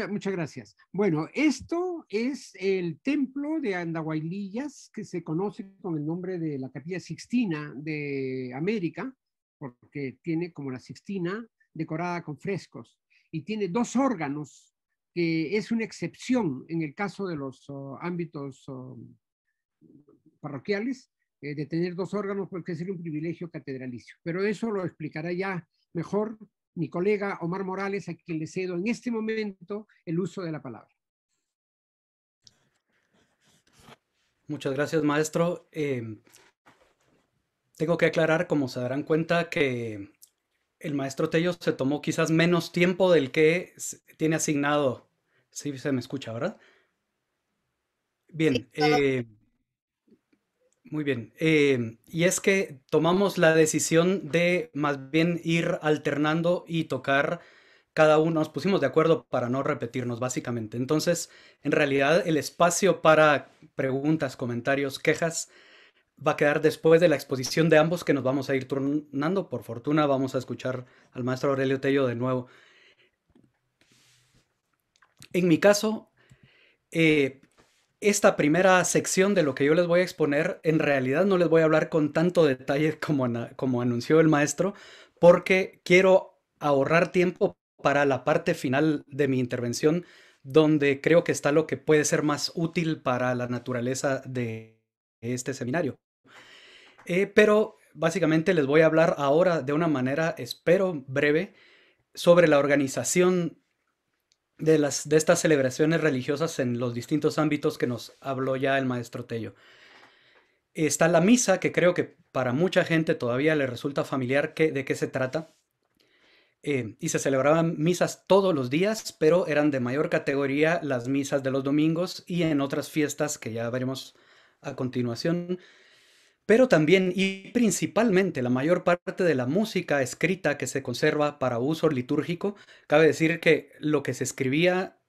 muchas, gracias. Bueno, esto es el templo de Andahuaylillas, que se conoce con el nombre de la Capilla Sixtina de América, porque tiene como la Sixtina decorada con frescos y tiene dos órganos, que es una excepción en el caso de los oh, ámbitos oh, parroquiales, eh, de tener dos órganos, porque es un privilegio catedralicio. Pero eso lo explicará ya mejor mi colega Omar Morales, a quien le cedo en este momento el uso de la palabra. Muchas gracias, maestro. Em, tengo que aclarar, como se darán cuenta, que el maestro Tello se tomó quizás menos tiempo del que tiene asignado. Sí, se me escucha, ¿verdad? Bien. Muy bien. Eh, y es que tomamos la decisión de más bien ir alternando y tocar cada uno. Nos pusimos de acuerdo para no repetirnos, básicamente. Entonces, en realidad, el espacio para preguntas, comentarios, quejas va a quedar después de la exposición de ambos que nos vamos a ir turnando. Por fortuna, vamos a escuchar al maestro Aurelio Tello de nuevo. En mi caso, eh, esta primera sección de lo que yo les voy a exponer, en realidad no les voy a hablar con tanto detalle como, como anunció el maestro, porque quiero ahorrar tiempo para la parte final de mi intervención, donde creo que está lo que puede ser más útil para la naturaleza de este seminario. Eh, pero básicamente les voy a hablar ahora de una manera, espero, breve, sobre la organización de, las, de estas celebraciones religiosas en los distintos ámbitos que nos habló ya el maestro Tello. Está la misa, que creo que para mucha gente todavía le resulta familiar que, de qué se trata. Eh, y se celebraban misas todos los días, pero eran de mayor categoría las misas de los domingos y en otras fiestas que ya veremos a continuación, pero también y principalmente la mayor parte de la música escrita que se conserva para uso litúrgico, cabe decir que lo que se escribía,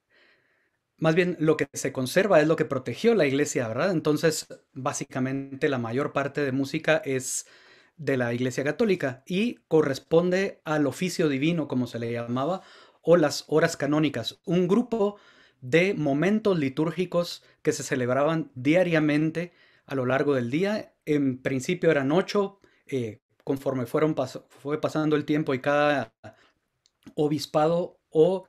más bien lo que se conserva es lo que protegió la iglesia, ¿verdad? Entonces, básicamente la mayor parte de música es de la iglesia católica y corresponde al oficio divino, como se le llamaba, o las horas canónicas, un grupo de momentos litúrgicos que se celebraban diariamente a lo largo del día. En principio eran ocho, eh, conforme fueron fue pasando el tiempo y cada obispado o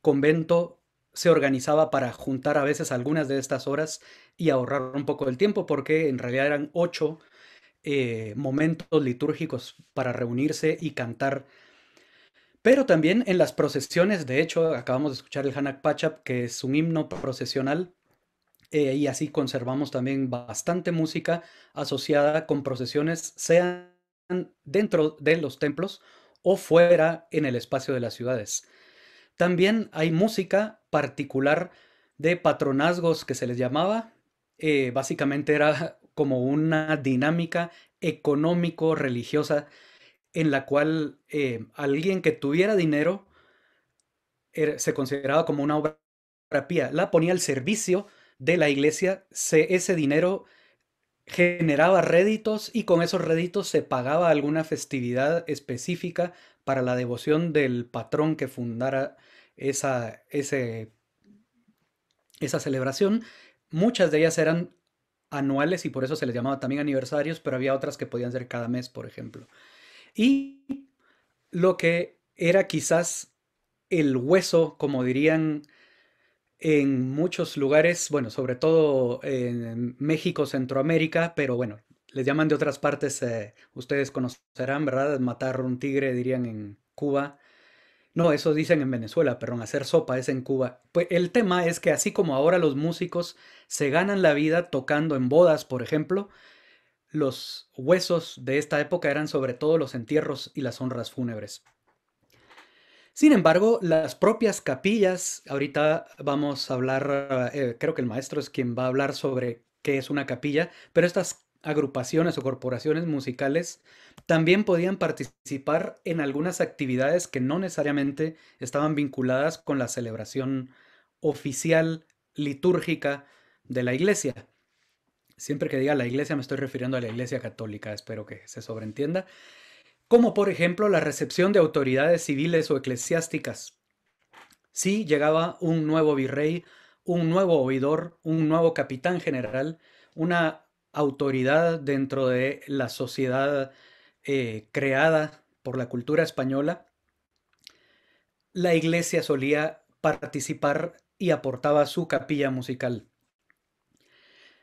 convento se organizaba para juntar a veces algunas de estas horas y ahorrar un poco del tiempo, porque en realidad eran ocho eh, momentos litúrgicos para reunirse y cantar. Pero también en las procesiones, de hecho, acabamos de escuchar el Hanak Pachap, que es un himno procesional, eh, y así conservamos también bastante música asociada con procesiones, sean dentro de los templos o fuera en el espacio de las ciudades. También hay música particular de patronazgos que se les llamaba. Eh, básicamente era como una dinámica económico-religiosa en la cual eh, alguien que tuviera dinero se consideraba como una obra pía, la ponía al servicio de la iglesia, se, ese dinero generaba réditos y con esos réditos se pagaba alguna festividad específica para la devoción del patrón que fundara esa, ese, esa celebración. Muchas de ellas eran anuales y por eso se les llamaba también aniversarios, pero había otras que podían ser cada mes, por ejemplo. Y lo que era quizás el hueso, como dirían en muchos lugares, bueno, sobre todo en México, Centroamérica, pero bueno, les llaman de otras partes, eh, ustedes conocerán, ¿verdad? Matar un tigre, dirían en Cuba. No, eso dicen en Venezuela, perdón, hacer sopa es en Cuba. Pues el tema es que así como ahora los músicos se ganan la vida tocando en bodas, por ejemplo, los huesos de esta época eran sobre todo los entierros y las honras fúnebres. Sin embargo, las propias capillas, ahorita vamos a hablar, eh, creo que el maestro es quien va a hablar sobre qué es una capilla, pero estas agrupaciones o corporaciones musicales también podían participar en algunas actividades que no necesariamente estaban vinculadas con la celebración oficial litúrgica de la iglesia. Siempre que diga la iglesia me estoy refiriendo a la iglesia católica, espero que se sobreentienda como por ejemplo la recepción de autoridades civiles o eclesiásticas. Si llegaba un nuevo virrey, un nuevo oidor, un nuevo capitán general, una autoridad dentro de la sociedad eh, creada por la cultura española, la iglesia solía participar y aportaba su capilla musical.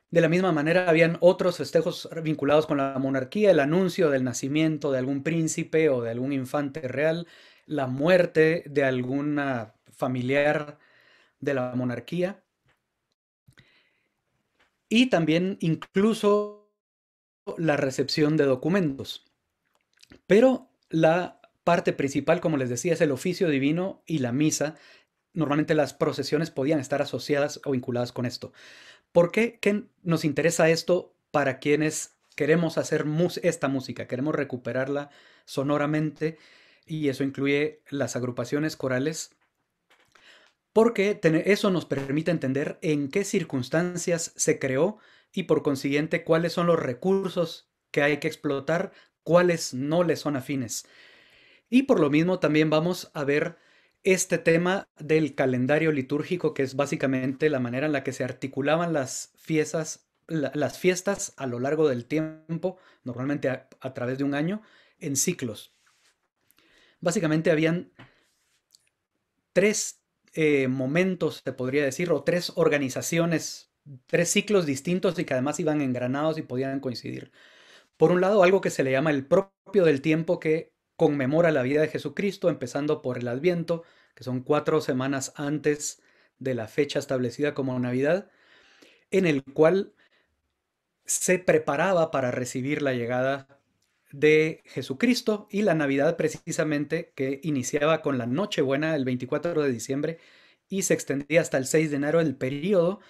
De la misma manera, habían otros festejos vinculados con la monarquía, el anuncio del nacimiento de algún príncipe o de algún infante real, la muerte de alguna familiar de la monarquía. Y también incluso la recepción de documentos. Pero la parte principal, como les decía, es el oficio divino y la misa. Normalmente las procesiones podían estar asociadas o vinculadas con esto. ¿Por qué? nos interesa esto para quienes queremos hacer esta música? Queremos recuperarla sonoramente y eso incluye las agrupaciones corales porque eso nos permite entender en qué circunstancias se creó y por consiguiente cuáles son los recursos que hay que explotar, cuáles no le son afines. Y por lo mismo también vamos a ver este tema del calendario litúrgico, que es básicamente la manera en la que se articulaban las fiestas, las fiestas a lo largo del tiempo, normalmente a, través de un año, en ciclos. Básicamente habían tres eh, momentos, se podría decir, o tres organizaciones, tres ciclos distintos y que además iban engranados y podían coincidir. Por un lado, algo que se le llama el propio del tiempo que conmemora la vida de Jesucristo, empezando por el Adviento, que son cuatro semanas antes de la fecha establecida como Navidad, en el cual se preparaba para recibir la llegada de Jesucristo y la Navidad precisamente que iniciaba con la Nochebuena el 24 de diciembre y se extendía hasta el 6 de enero el periodo,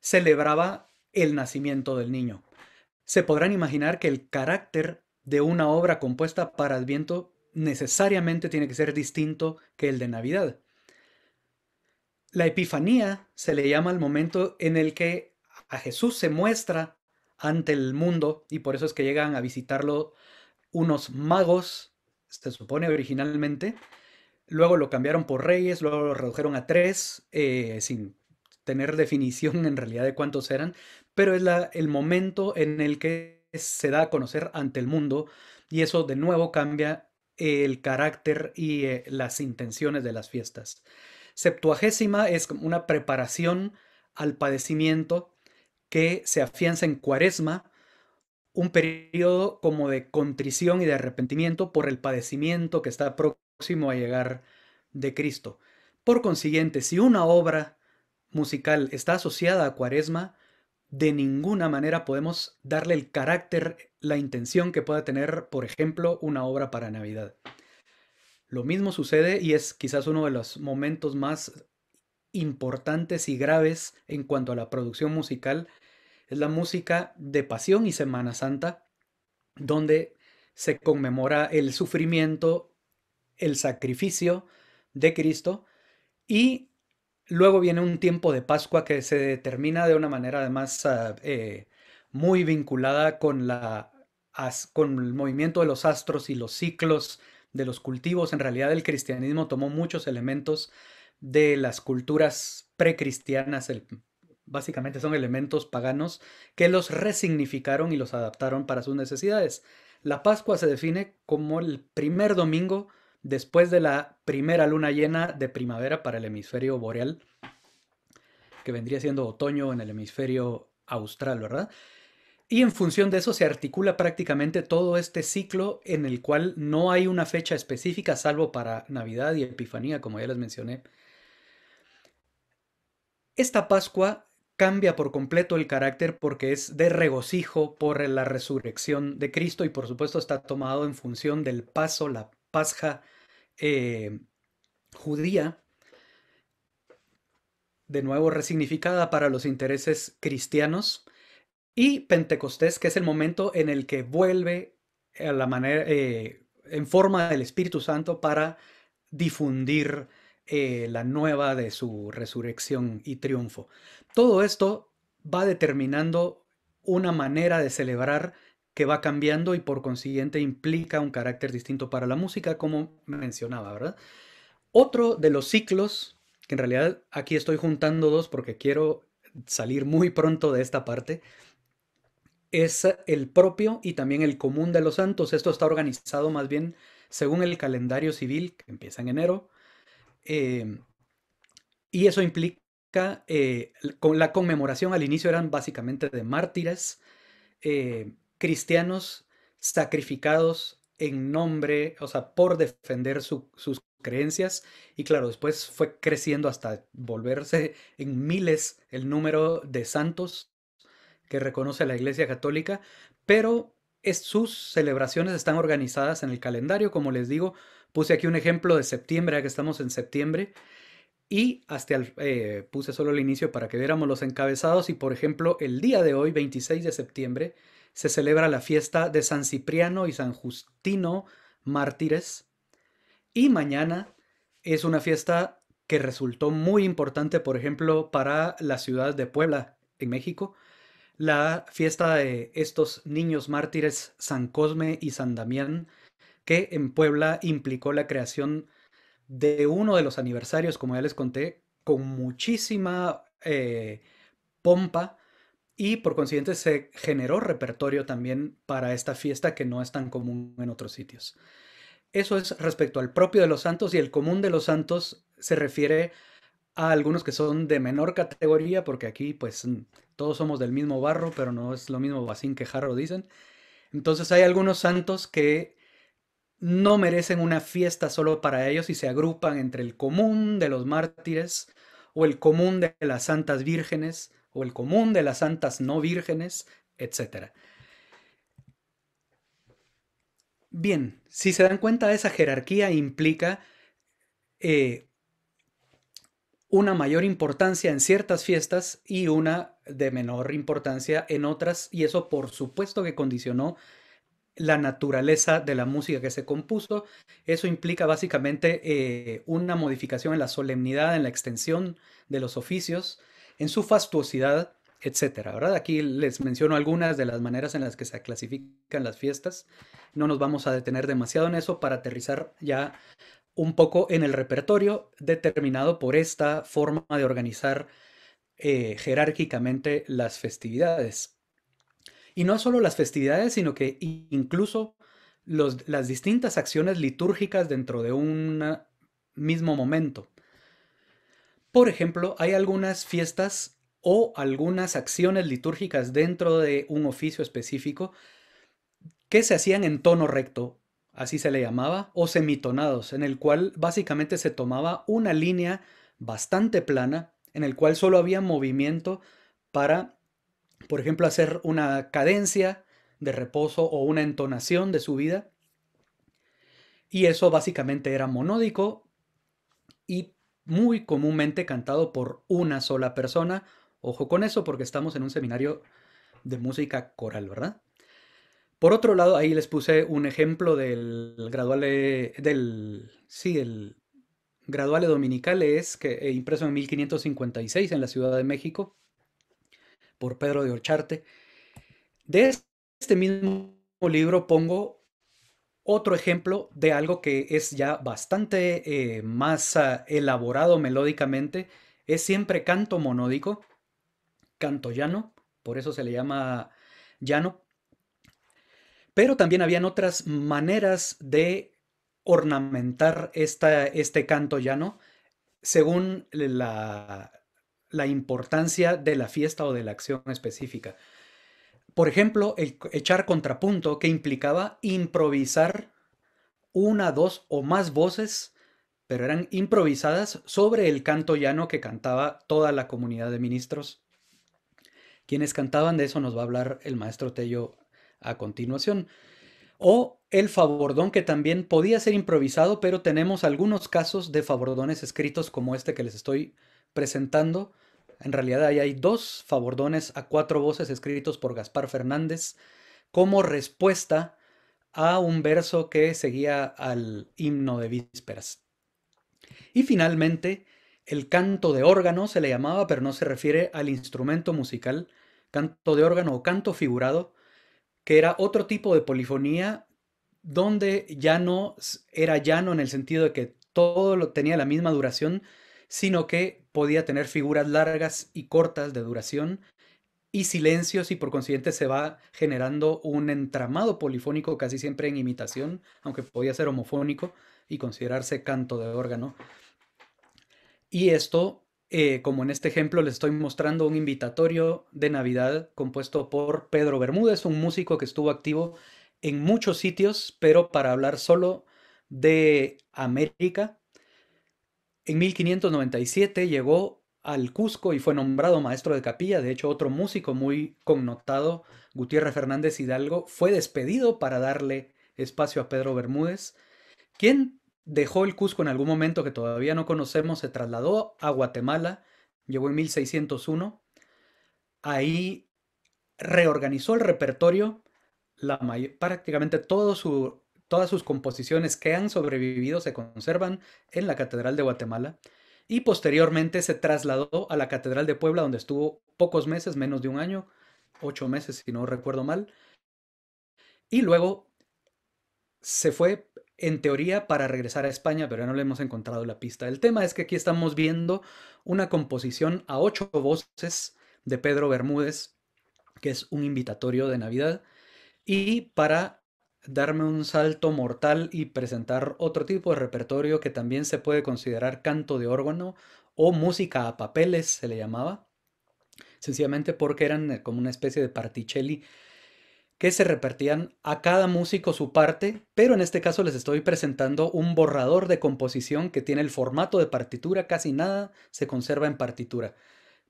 celebraba el nacimiento del niño. Se podrán imaginar que el carácter de una obra compuesta para Adviento necesariamente tiene que ser distinto que el de Navidad. La Epifanía se le llama al momento en el que a Jesús se muestra ante el mundo y por eso es que llegan a visitarlo unos magos, se supone originalmente, luego lo cambiaron por reyes, luego lo redujeron a tres, eh, sin tener definición en realidad de cuántos eran, pero es el momento en el que se da a conocer ante el mundo y eso de nuevo cambia el carácter y eh, las intenciones de las fiestas. Septuagésima es una preparación al padecimiento que se afianza en cuaresma, un periodo como de contrición y de arrepentimiento por el padecimiento que está próximo a llegar de Cristo. Por consiguiente, si una obra musical está asociada a cuaresma, de ninguna manera podemos darle el carácter, la intención que pueda tener, por ejemplo, una obra para Navidad. Lo mismo sucede y es quizás uno de los momentos más importantes y graves en cuanto a la producción musical, es la música de Pasión y Semana Santa, donde se conmemora el sufrimiento, el sacrificio de Cristo y Luego viene un tiempo de Pascua que se determina de una manera además ah, eh, muy vinculada con, la, con el movimiento de los astros y los ciclos de los cultivos. En realidad el cristianismo tomó muchos elementos de las culturas precristianas, básicamente son elementos paganos, que los resignificaron y los adaptaron para sus necesidades. La Pascua se define como el primer domingo después de la primera luna llena de primavera para el hemisferio boreal, que vendría siendo otoño en el hemisferio austral, ¿verdad? Y en función de eso se articula prácticamente todo este ciclo en el cual no hay una fecha específica, salvo para Navidad y Epifanía, como ya les mencioné. Esta Pascua cambia por completo el carácter porque es de regocijo por la resurrección de Cristo y por supuesto está tomado en función del paso, la pasja eh, judía, de nuevo resignificada para los intereses cristianos, y Pentecostés, que es el momento en el que vuelve eh, en forma del Espíritu Santo para difundir eh, la nueva de su resurrección y triunfo. Todo esto va determinando una manera de celebrar que va cambiando y por consiguiente implica un carácter distinto para la música, como mencionaba, ¿verdad? Otro de los ciclos, que en realidad aquí estoy juntando dos porque quiero salir muy pronto de esta parte, es el propio y también el común de los santos. Esto está organizado más bien según el calendario civil, que empieza en enero, em, y eso implica eh, con la conmemoración al inicio eran básicamente de mártires, eh, cristianos sacrificados en nombre, o sea, por defender sus creencias. Y claro, después fue creciendo hasta volverse en miles el número de santos que reconoce la Iglesia Católica, pero es, sus celebraciones están organizadas en el calendario, como les digo, puse aquí un ejemplo de septiembre, ya que estamos en septiembre, y hasta eh, puse solo el inicio para que viéramos los encabezados, y por ejemplo, el día de hoy, 26 de septiembre, se celebra la fiesta de San Cipriano y San Justino, mártires. Y mañana es una fiesta que resultó muy importante, por ejemplo, para la ciudad de Puebla, en México, la fiesta de estos niños mártires San Cosme y San Damián, que en Puebla implicó la creación de uno de los aniversarios, como ya les conté, con muchísima eh, pompa y por consiguiente se generó repertorio también para esta fiesta que no es tan común en otros sitios. Eso es respecto al propio de los santos y el común de los santos se refiere a algunos que son de menor categoría porque aquí pues mm, todos somos del mismo barro, pero no es lo mismo vacín que jarro dicen. Entonces hay algunos santos que no merecen una fiesta solo para ellos y se agrupan entre el común de los mártires o el común de las santas vírgenes o el común de las santas no vírgenes, etc. Bien, si se dan cuenta, esa jerarquía implica eh, una mayor importancia en ciertas fiestas y una de menor importancia en otras, y eso por supuesto que condicionó la naturaleza de la música que se compuso. Eso implica básicamente eh, una modificación en la solemnidad, en la extensión de los oficios, en su fastuosidad, etcétera. ¿verdad? Aquí les menciono algunas de las maneras en las que se clasifican las fiestas. No nos vamos a detener demasiado en eso para aterrizar ya un poco en el repertorio determinado por esta forma de organizar eh, jerárquicamente las festividades. Y no solo las festividades, sino que incluso las distintas acciones litúrgicas dentro de un mismo momento. Por ejemplo, hay algunas fiestas o algunas acciones litúrgicas dentro de un oficio específico que se hacían en tono recto, así se le llamaba, o semitonados, en el cual básicamente se tomaba una línea bastante plana, en el cual solo había movimiento para, por ejemplo, hacer una cadencia de reposo o una entonación de subida. Y eso básicamente era monódico y muy comúnmente cantado por una sola persona. Ojo con eso porque estamos en un seminario de música coral, ¿verdad? Por otro lado, ahí les puse un ejemplo del graduale, del, sí, el graduale dominical es que eh, impreso en 1556 en la Ciudad de México por Pedro de Orcharte. De este mismo libro pongo otro ejemplo de algo que es ya bastante eh, más ah, elaborado melódicamente es siempre canto monódico, canto llano, por eso se le llama llano. Pero también habían otras maneras de ornamentar este canto llano según la importancia de la fiesta o de la acción específica. Por ejemplo, el echar contrapunto que implicaba improvisar una, dos o más voces, pero eran improvisadas sobre el canto llano que cantaba toda la comunidad de ministros. Quienes cantaban de eso nos va a hablar el maestro Tello a continuación. O el favordón que también podía ser improvisado, pero tenemos algunos casos de favordones escritos como este que les estoy presentando, en realidad ahí hay dos favordones a cuatro voces escritos por Gaspar Fernández como respuesta a un verso que seguía al himno de vísperas. Y finalmente, el canto de órgano se le llamaba, pero no se refiere al instrumento musical, canto de órgano o canto figurado, que era otro tipo de polifonía donde ya no era llano en el sentido de que todo tenía la misma duración, sino que podía tener figuras largas y cortas de duración y silencios y por consiguiente se va generando un entramado polifónico casi siempre en imitación, aunque podía ser homofónico y considerarse canto de órgano. Y esto, eh, como en este ejemplo, les estoy mostrando un invitatorio de Navidad compuesto por Pedro Bermúdez, un músico que estuvo activo en muchos sitios, pero para hablar solo de América, en 1597 llegó al Cusco y fue nombrado maestro de capilla. De hecho, otro músico muy connotado, Gutiérrez Fernández Hidalgo, fue despedido para darle espacio a Pedro Bermúdez, quien dejó el Cusco en algún momento que todavía no conocemos, se trasladó a Guatemala, llegó en 1601. Ahí reorganizó el repertorio, prácticamente todo su Todas sus composiciones que han sobrevivido se conservan en la Catedral de Guatemala y posteriormente se trasladó a la Catedral de Puebla donde estuvo pocos meses, menos de un año, ocho meses si no recuerdo mal, y luego se fue en teoría para regresar a España, pero ya no le hemos encontrado la pista. El tema es que aquí estamos viendo una composición a ocho voces de Pedro Bermúdez, que es un invitatorio de Navidad, y para darme un salto mortal y presentar otro tipo de repertorio que también se puede considerar canto de órgano o música a papeles se le llamaba, sencillamente porque eran eh, como una especie de particelli que se repartían a cada músico su parte, pero en este caso les estoy presentando un borrador de composición que tiene el formato de partitura, casi nada se conserva en partitura.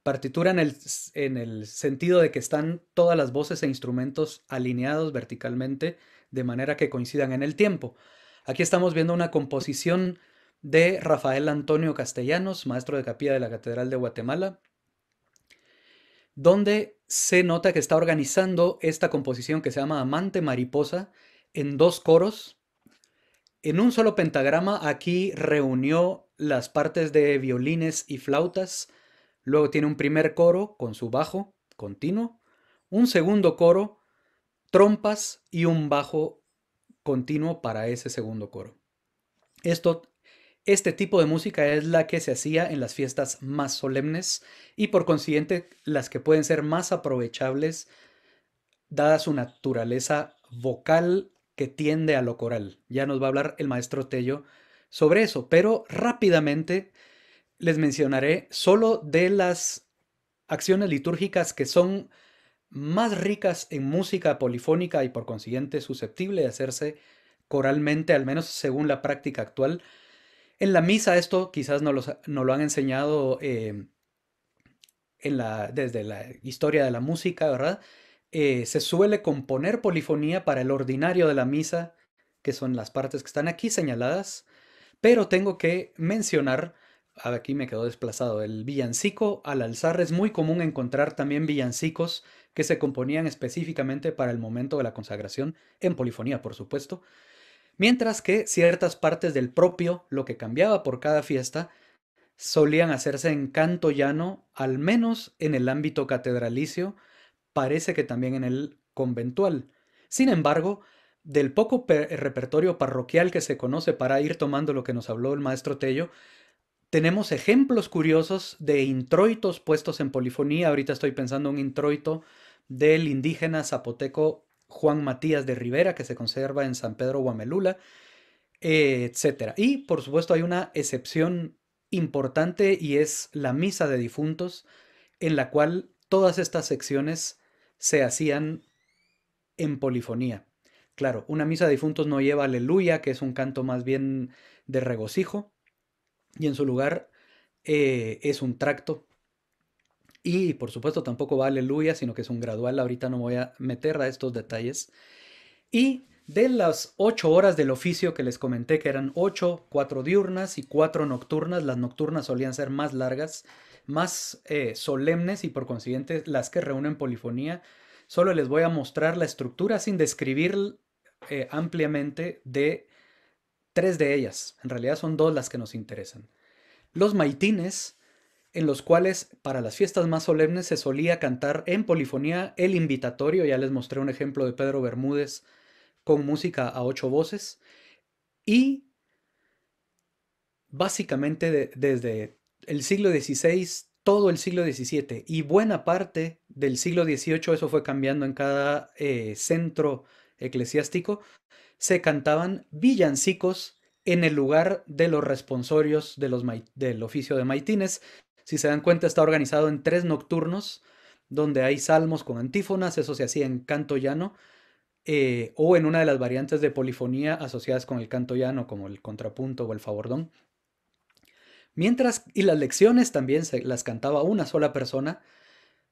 Partitura en el, en el sentido de que están todas las voces e instrumentos alineados verticalmente de manera que coincidan en el tiempo. Aquí estamos viendo una composición de Rafael Antonio Castellanos, maestro de capilla de la Catedral de Guatemala, donde se nota que está organizando esta composición que se llama Amante Mariposa en dos coros. En un solo pentagrama aquí reunió las partes de violines y flautas Luego tiene un primer coro con su bajo continuo, un segundo coro, trompas y un bajo continuo para ese segundo coro. Esto, este tipo de música es la que se hacía en las fiestas más solemnes y por consiguiente las que pueden ser más aprovechables dada su naturaleza vocal que tiende a lo coral. Ya nos va a hablar el maestro Tello sobre eso, pero rápidamente les mencionaré solo de las acciones litúrgicas que son más ricas en música polifónica y por consiguiente susceptible de hacerse coralmente, al menos según la práctica actual. En la misa esto quizás no, no lo han enseñado eh, en la, desde la historia de la música, ¿verdad? Eh, se suele componer polifonía para el ordinario de la misa, que son las partes que están aquí señaladas, pero tengo que mencionar Ah, aquí me quedó desplazado, el villancico al alzar es muy común encontrar también villancicos que se componían específicamente para el momento de la consagración, en polifonía por supuesto, mientras que ciertas partes del propio, lo que cambiaba por cada fiesta, solían hacerse en canto llano, al menos en el ámbito catedralicio, parece que también en el conventual. Sin embargo, del poco repertorio parroquial que se conoce para ir tomando lo que nos habló el maestro Tello, tenemos ejemplos curiosos de introitos puestos en polifonía. Ahorita estoy pensando en un introito del indígena zapoteco Juan Matías de Rivera, que se conserva en San Pedro Guamelula, etc. Y, por supuesto, hay una excepción importante y es la misa de difuntos, en la cual todas estas secciones se hacían en polifonía. Claro, una misa de difuntos no lleva aleluya, que es un canto más bien de regocijo, y en su lugar eh, es un tracto. Y por supuesto tampoco va aleluya, sino que es un gradual. Ahorita no voy a meter a estos detalles. Y de las ocho horas del oficio que les comenté, que eran ocho, cuatro diurnas y cuatro nocturnas, las nocturnas solían ser más largas, más eh, solemnes y por consiguiente las que reúnen polifonía. Solo les voy a mostrar la estructura sin describir eh, ampliamente de tres de ellas, en realidad son dos las que nos interesan. Los maitines, en los cuales para las fiestas más solemnes se solía cantar en polifonía el invitatorio, ya les mostré un ejemplo de Pedro Bermúdez con música a ocho voces, y básicamente desde el siglo XVI, todo el siglo XVII y buena parte del siglo XVIII, eso fue cambiando en cada eh, centro eclesiástico, se cantaban villancicos en el lugar de los responsorios de los del oficio de maitines. Si se dan cuenta, está organizado en tres nocturnos, donde hay salmos con antífonas, eso se hacía en canto llano, eh, o en una de las variantes de polifonía asociadas con el canto llano, como el contrapunto o el favordón. Mientras, y las lecciones también se, las cantaba una sola persona,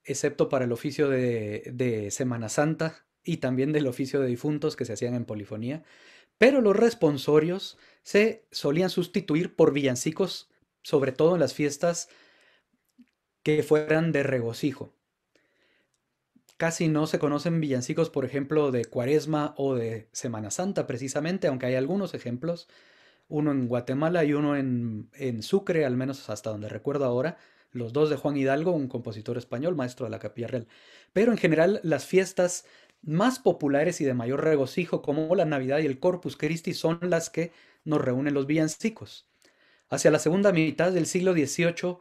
excepto para el oficio de Semana Santa, y también del oficio de difuntos que se hacían en polifonía, pero los responsorios se solían sustituir por villancicos, sobre todo en las fiestas que fueran de regocijo. Casi no se conocen villancicos, por ejemplo, de Cuaresma o de Semana Santa, precisamente, aunque hay algunos ejemplos, uno en Guatemala y uno en, en Sucre, al menos hasta donde recuerdo ahora, los dos de Juan Hidalgo, un compositor español, maestro de la Capilla Real. Pero en general las fiestas más populares y de mayor regocijo, como la Navidad y el Corpus Christi, son las que nos reúnen los villancicos. Hacia la segunda mitad del siglo XVIII,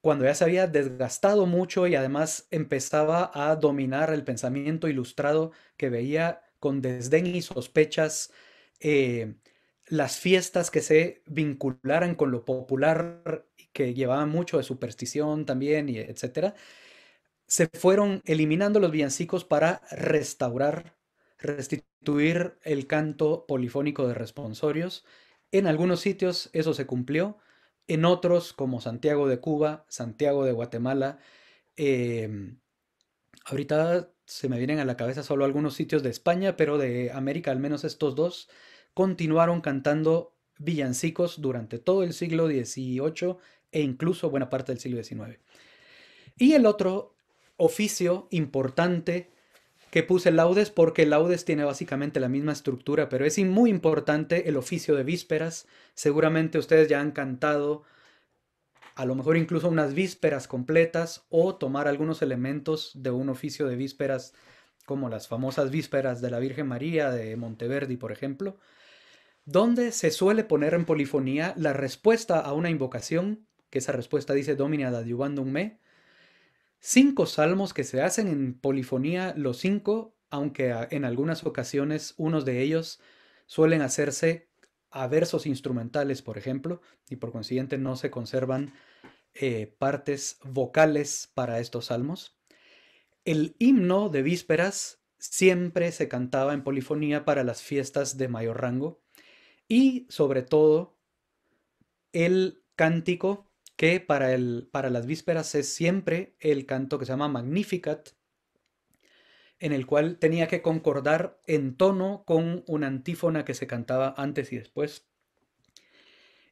cuando ya se había desgastado mucho y además empezaba a dominar el pensamiento ilustrado que veía con desdén y sospechas eh, las fiestas que se vincularan con lo popular, que llevaban mucho de superstición también, y etcétera se fueron eliminando los villancicos para restaurar, restituir el canto polifónico de responsorios. En algunos sitios eso se cumplió, en otros como Santiago de Cuba, Santiago de Guatemala, em, ahorita se me vienen a la cabeza solo algunos sitios de España, pero de América al menos estos dos continuaron cantando villancicos durante todo el siglo XVIII e incluso buena parte del siglo XIX. Y el otro oficio importante que puse laudes porque laudes tiene básicamente la misma estructura, pero es muy importante el oficio de vísperas. Seguramente ustedes ya han cantado a lo mejor incluso unas vísperas completas o tomar algunos elementos de un oficio de vísperas como las famosas vísperas de la Virgen María de Monteverdi, por ejemplo, donde se suele poner en polifonía la respuesta a una invocación, que esa respuesta dice Domina ad me, cinco salmos que se hacen en polifonía los cinco, aunque en algunas ocasiones unos de ellos suelen hacerse a versos instrumentales, por ejemplo, y por consiguiente no se conservan eh, partes vocales para estos salmos. El himno de vísperas siempre se cantaba en polifonía para las fiestas de mayor rango y sobre todo el cántico que para, las vísperas es siempre el canto que se llama Magnificat, en el cual tenía que concordar en tono con una antífona que se cantaba antes y después.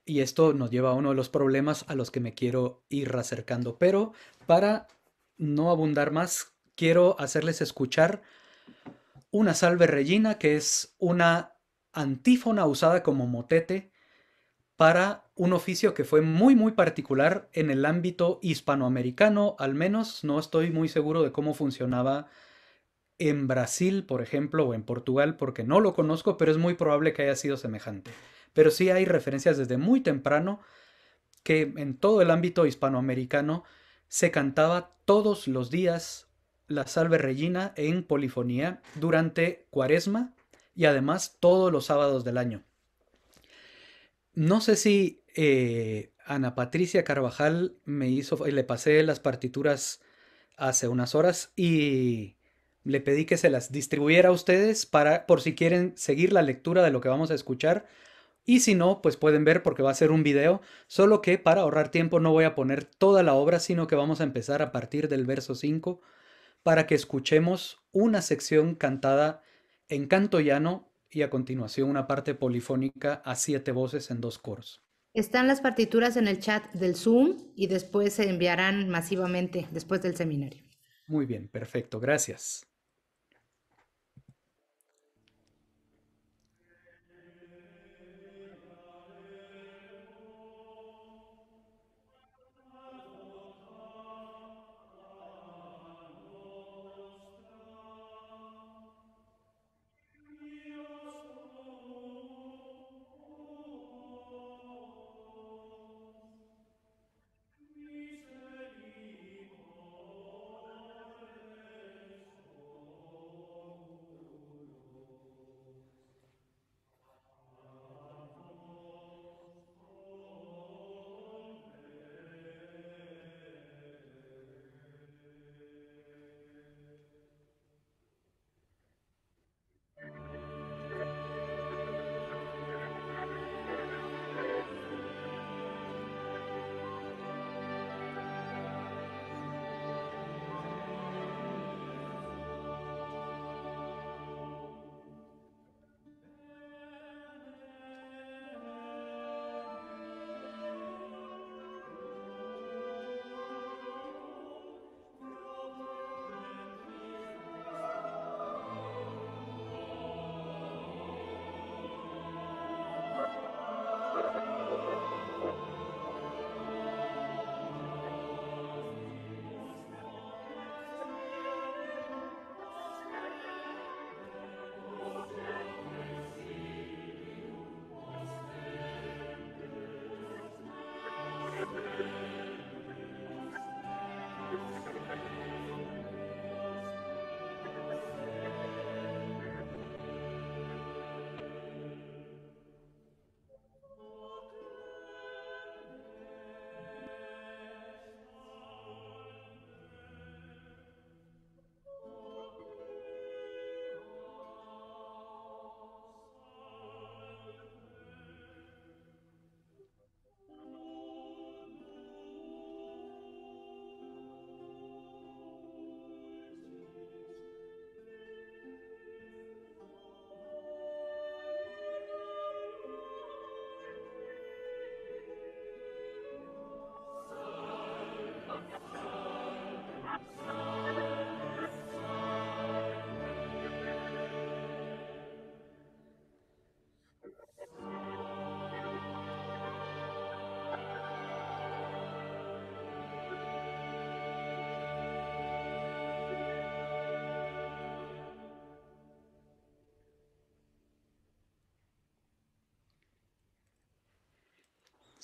Y esto nos lleva a uno de los problemas a los que me quiero ir acercando. Pero para no abundar más, quiero hacerles escuchar una salve regina, que es una antífona usada como motete para un oficio que fue muy, muy particular en el ámbito hispanoamericano, al menos no estoy muy seguro de cómo funcionaba en Brasil, por ejemplo, o en Portugal, porque no lo conozco, pero es muy probable que haya sido semejante. Pero sí hay referencias desde muy temprano que en todo el ámbito hispanoamericano se cantaba todos los días la Salve Regina en polifonía durante Cuaresma y además todos los sábados del año no sé si eh, Ana Patricia Carvajal me hizo, y le pasé las partituras hace unas horas y le pedí que se las distribuyera a ustedes para, por si quieren seguir la lectura de lo que vamos a escuchar. Y si no, pues pueden ver porque va a ser un video, solo que para ahorrar tiempo no voy a poner toda la obra, sino que vamos a empezar a partir del verso 5 para que escuchemos una sección cantada en canto llano y a continuación una parte polifónica a siete voces en dos coros. Están las partituras en el chat del Zoom y después se enviarán masivamente después del seminario. Muy bien, perfecto, gracias.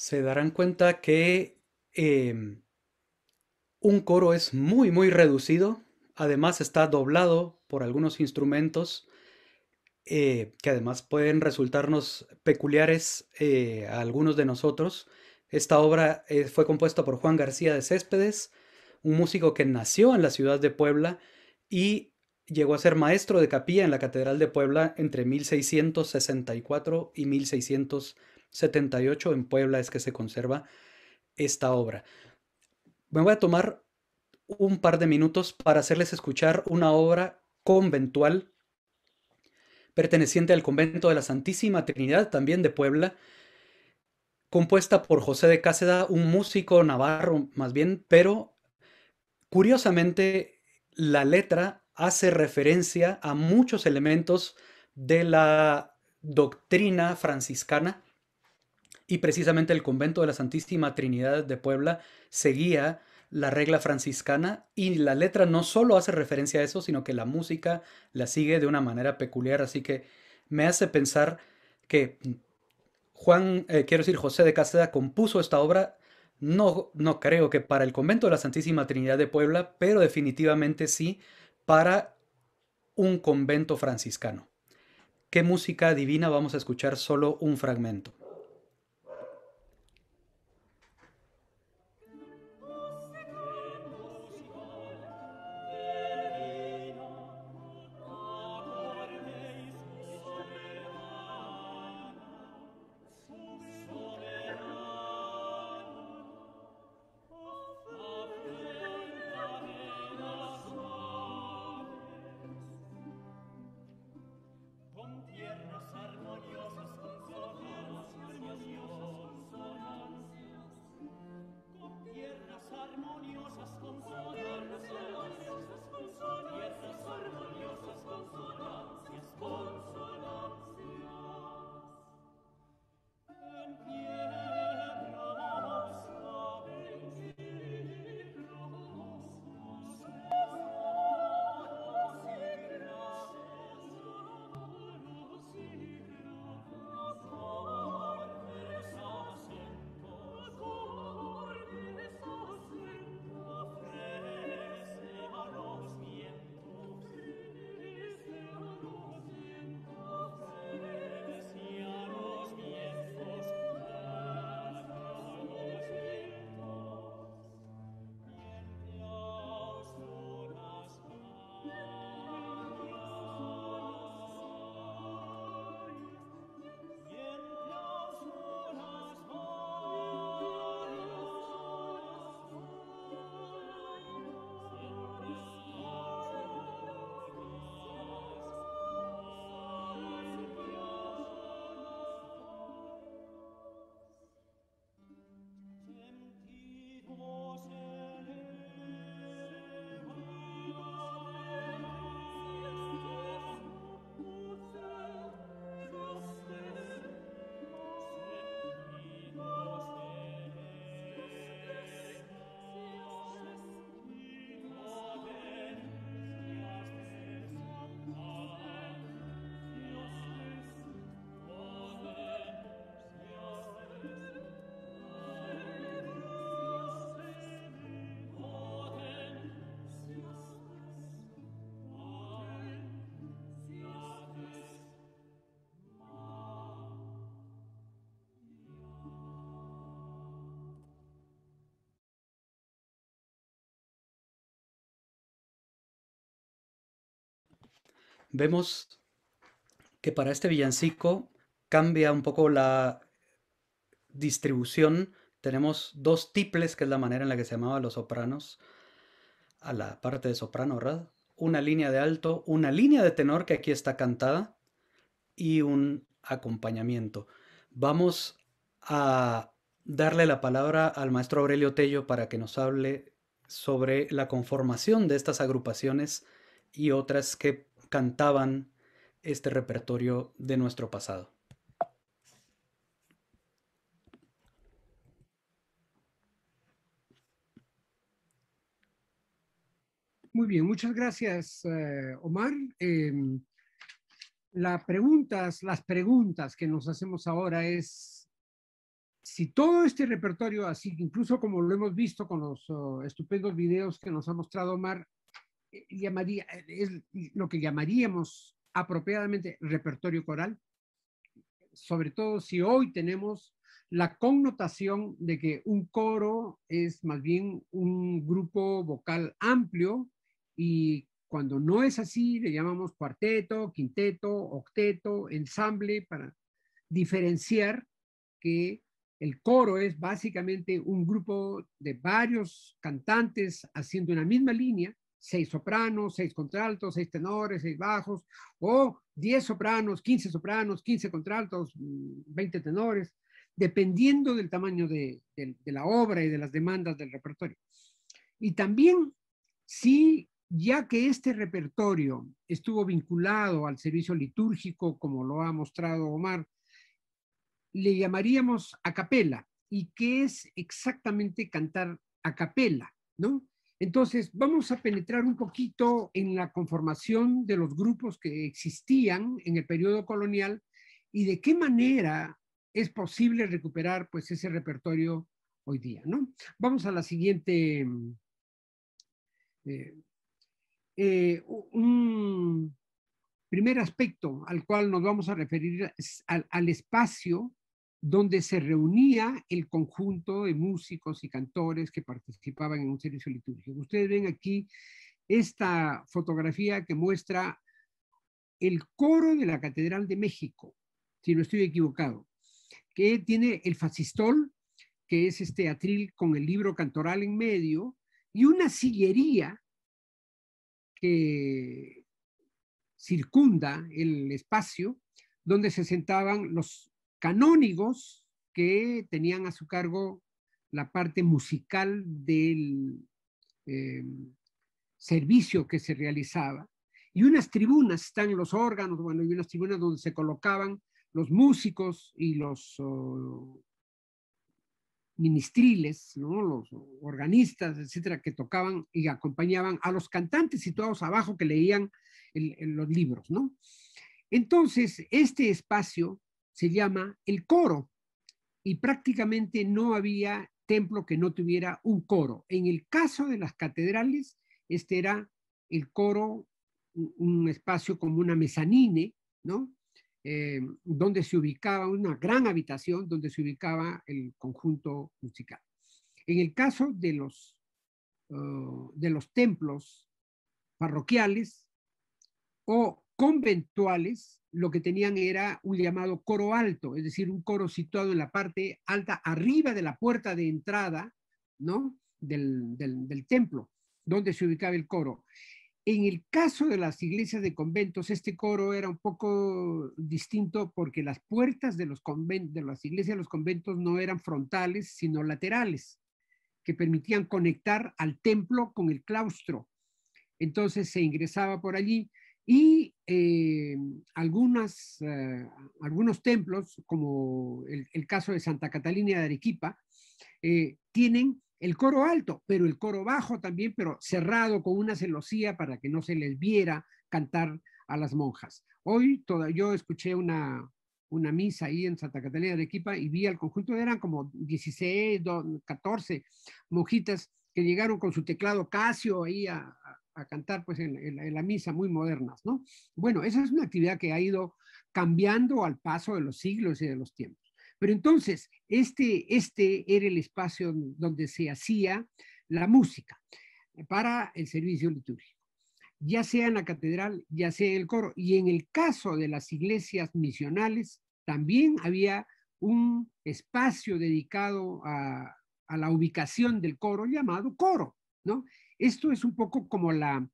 se darán cuenta que em, un coro es muy, muy reducido. Además está doblado por algunos instrumentos eh, que además pueden resultarnos peculiares eh, a algunos de nosotros. Esta obra eh, fue compuesta por Juan García de Céspedes, un músico que nació en la ciudad de Puebla y llegó a ser maestro de capilla en la Catedral de Puebla entre 1664 y 1665. 78 en Puebla es que se conserva esta obra. Me voy a tomar un par de minutos para hacerles escuchar una obra conventual perteneciente al convento de la Santísima Trinidad, también de Puebla, compuesta por José de Cáceda, un músico navarro más bien, pero curiosamente la letra hace referencia a muchos elementos de la doctrina franciscana y precisamente el convento de la Santísima Trinidad de Puebla seguía la regla franciscana y la letra no solo hace referencia a eso, sino que la música la sigue de una manera peculiar, así que me hace pensar que Juan, eh, quiero decir, José de Caseda compuso esta obra, no, no creo que para el convento de la Santísima Trinidad de Puebla, pero definitivamente sí para un convento franciscano. ¿Qué música divina vamos a escuchar solo un fragmento? vemos que para este villancico cambia un poco la distribución. Tenemos dos tiples, que es la manera en la que se llamaba los sopranos, a la parte de soprano, ¿verdad? Una línea de alto, una línea de tenor, que aquí está cantada, y un acompañamiento. Vamos a darle la palabra al maestro Aurelio Tello para que nos hable sobre la conformación de estas agrupaciones y otras que cantaban este repertorio de nuestro pasado. Muy bien, muchas gracias, eh, Omar. Em, las preguntas que nos hacemos ahora es si todo este repertorio, así incluso como lo hemos visto con los oh, estupendos videos que nos ha mostrado Omar, llamaría, es lo que llamaríamos apropiadamente repertorio coral, sobre todo si hoy tenemos la connotación de que un coro es más bien un grupo vocal amplio y cuando no es así le llamamos cuarteto, quinteto, octeto, ensamble para diferenciar que el coro es básicamente un grupo de varios cantantes haciendo una misma línea seis sopranos, seis contraltos, seis tenores, seis bajos, o diez sopranos, quince sopranos, quince contraltos, mm, veinte tenores, dependiendo del tamaño de, la obra y de las demandas del repertorio. Y también, si ya que este repertorio estuvo vinculado al servicio litúrgico, como lo ha mostrado Omar, le llamaríamos a capela, y qué es exactamente cantar a capela, ¿no? Entonces, vamos a penetrar un poquito en la conformación de los grupos que existían en el periodo colonial y de qué manera es posible recuperar pues ese repertorio hoy día, ¿no? Vamos a la siguiente. Mm, eh, eh, un primer aspecto al cual nos vamos a referir es al espacio donde se reunía el conjunto de músicos y cantores que participaban en un servicio litúrgico. Ustedes ven aquí esta fotografía que muestra el coro de la Catedral de México, si no estoy equivocado, que tiene el fascistol, que es este atril con el libro cantoral en medio, y una sillería que circunda el espacio donde se sentaban los canónigos que tenían a su cargo la parte musical del em, servicio que se realizaba. Y unas tribunas, están los órganos, bueno, y unas tribunas donde se colocaban los músicos y los ministriles, ¿no? los organistas, etcétera, que tocaban y acompañaban a los cantantes situados abajo que leían los libros. ¿no? Entonces, este espacio se llama el coro. Y prácticamente no había templo que no tuviera un coro. En el caso de las catedrales, este era el coro, un espacio como una mezanine, ¿no? Eh, donde se ubicaba una gran habitación donde se ubicaba el conjunto musical. En el caso de los, uh, de los templos parroquiales o conventuales lo que tenían era un llamado coro alto, es decir, un coro situado en la parte alta, arriba de la puerta de entrada, ¿no? Del, del, templo, donde se ubicaba el coro. En el caso de las iglesias de conventos, este coro era un poco distinto porque las puertas de, los de las iglesias de los conventos no eran frontales, sino laterales, que permitían conectar al templo con el claustro. Entonces se ingresaba por allí y eh, eh, algunos templos, como el, caso de Santa Catalina de Arequipa, eh, tienen el coro alto, pero el coro bajo también, pero cerrado con una celosía para que no se les viera cantar a las monjas. Hoy yo escuché una, misa ahí en Santa Catalina de Arequipa y vi al conjunto, eran como 16, 14 monjitas que llegaron con su teclado Casio ahí a a cantar pues en, la misa, muy modernas, ¿no? Bueno, esa es una actividad que ha ido cambiando al paso de los siglos y de los tiempos. Pero entonces, este, este era el espacio donde se hacía la música para el servicio litúrgico, ya sea en la catedral, ya sea en el coro. Y en el caso de las iglesias misionales, también había un espacio dedicado a, a la ubicación del coro llamado coro, ¿no? Esto es un poco como la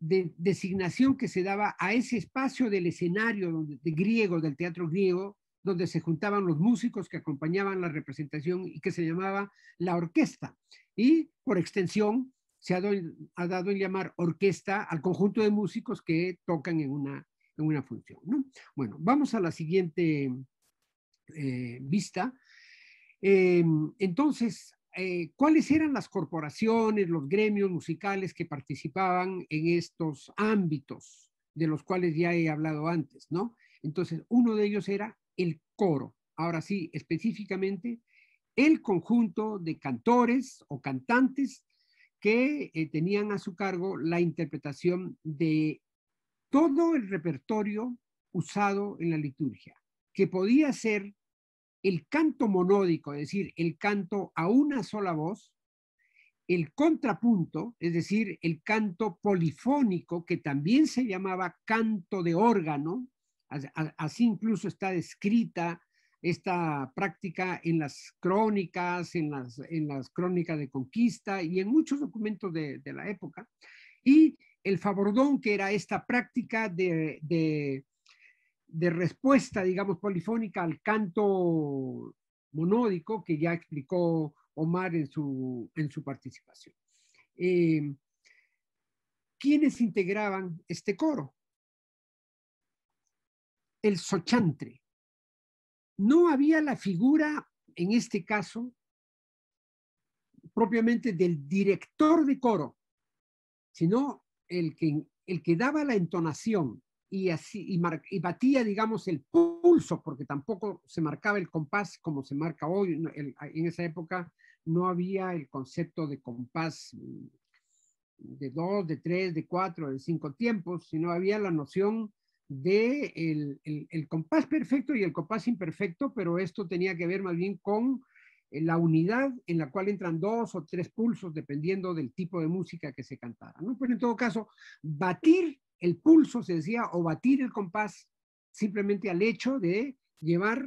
designación que se daba a ese espacio del escenario de griego, del teatro griego, donde se juntaban los músicos que acompañaban la representación y que se llamaba la orquesta. Y por extensión se ha, dado en llamar orquesta al conjunto de músicos que tocan en una, función. Bueno, vamos a la siguiente eh, vista. Eh, entonces, eh, cuáles eran las corporaciones, los gremios musicales que participaban en estos ámbitos de los cuales ya he hablado antes, ¿no? Entonces, uno de ellos era el coro. Ahora sí, específicamente, el conjunto de cantores o cantantes que eh, tenían a su cargo la interpretación de todo el repertorio usado en la liturgia, que podía ser el canto monódico, es decir, el canto a una sola voz, el contrapunto, es decir, el canto polifónico, que también se llamaba canto de órgano, así incluso está descrita esta práctica en las crónicas, en las, en las crónicas de conquista y en muchos documentos de, la época, y el favordón, que era esta práctica de de respuesta, digamos, polifónica al canto monódico que ya explicó Omar en su, en su participación. ¿Quienes eh, ¿Quiénes integraban este coro? El sochantre. No había la figura, en este caso, propiamente del director de coro, sino el que, el que daba la entonación, y, así, y, batía, digamos, el pulso, porque tampoco se marcaba el compás como se marca hoy. en esa época no había el concepto de compás mm, de dos, de tres, de cuatro, de cinco tiempos, sino había la noción de el, compás perfecto y el compás imperfecto, pero esto tenía que ver más bien con eh, la unidad en la cual entran dos o tres pulsos, dependiendo del tipo de música que se cantara. Pero pues, en todo caso, batir el pulso, se decía, o batir el compás simplemente al hecho de llevar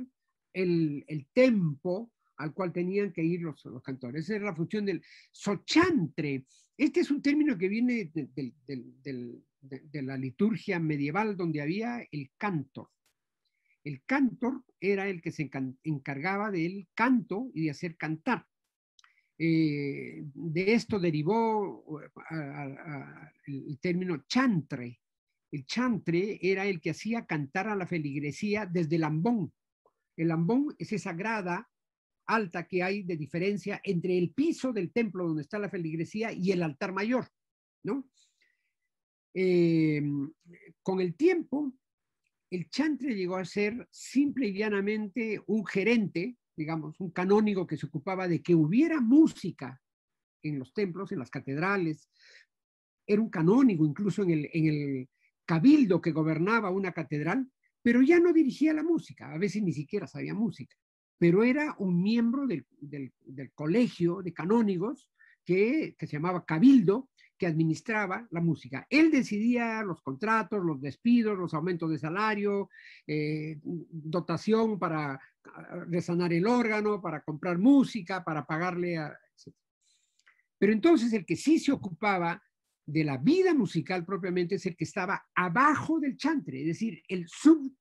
el, tempo al cual tenían que ir los, los cantores. Esa era la función del sochantre. Este es un término que viene de, de, la liturgia medieval donde había el cantor. El cantor era el que se encargaba del canto y de hacer cantar. Eh, de esto derivó el término chantre. El chantre era el que hacía cantar a la feligresía desde el ambón. El ambón es esa grada alta que hay de diferencia entre el piso del templo donde está la feligresía y el altar mayor, em, con el tiempo, el chantre llegó a ser simple y llanamente un gerente digamos, un canónigo que se ocupaba de que hubiera música en los templos, en las catedrales. Era un canónigo incluso en el, en el cabildo que gobernaba una catedral, pero ya no dirigía la música, a veces ni siquiera sabía música, pero era un miembro del, del, colegio de canónigos que, que se llamaba cabildo, que administraba la música. Él decidía los contratos, los despidos, los aumentos de salario, eh, dotación para resanar el órgano, para comprar música, para pagarle a... Pero entonces el que sí se ocupaba de la vida musical propiamente es el que estaba abajo del chantre, es decir, el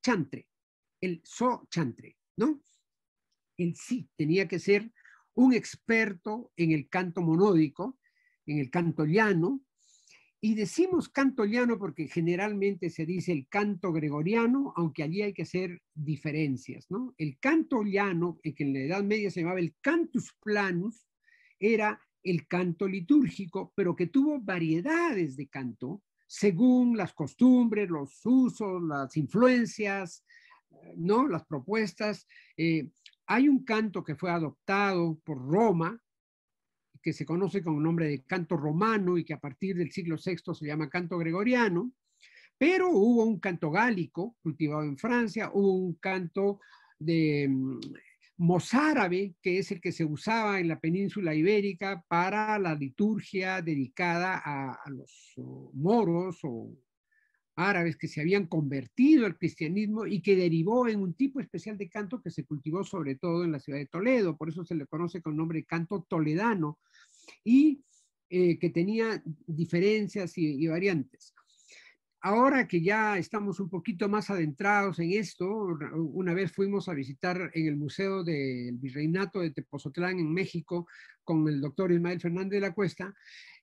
chantre el so-chantre, ¿no? el sí tenía que ser un experto en el canto monódico, en el canto llano, y decimos canto llano porque generalmente se dice el canto gregoriano, aunque allí hay que hacer diferencias, ¿no? El canto llano, que en la Edad Media se llamaba el cantus planus, era el canto litúrgico, pero que tuvo variedades de canto según las costumbres, los usos, las influencias, ¿no? Las propuestas. Eh, hay un canto que fue adoptado por Roma, que se conoce con el nombre de canto romano y que a partir del siglo VI se llama canto gregoriano, pero hubo un canto gálico cultivado en Francia, hubo un canto de mm, mozárabe, que es el que se usaba en la península ibérica para la liturgia dedicada a, a los oh, moros o árabes que se habían convertido al cristianismo y que derivó en un tipo especial de canto que se cultivó sobre todo en la ciudad de Toledo, por eso se le conoce con nombre canto toledano, y eh, que tenía diferencias y, y variantes. Ahora que ya estamos un poquito más adentrados en esto, una vez fuimos a visitar en el Museo del Virreinato de Tepozotlán en México con el doctor Ismael Fernández de la Cuesta,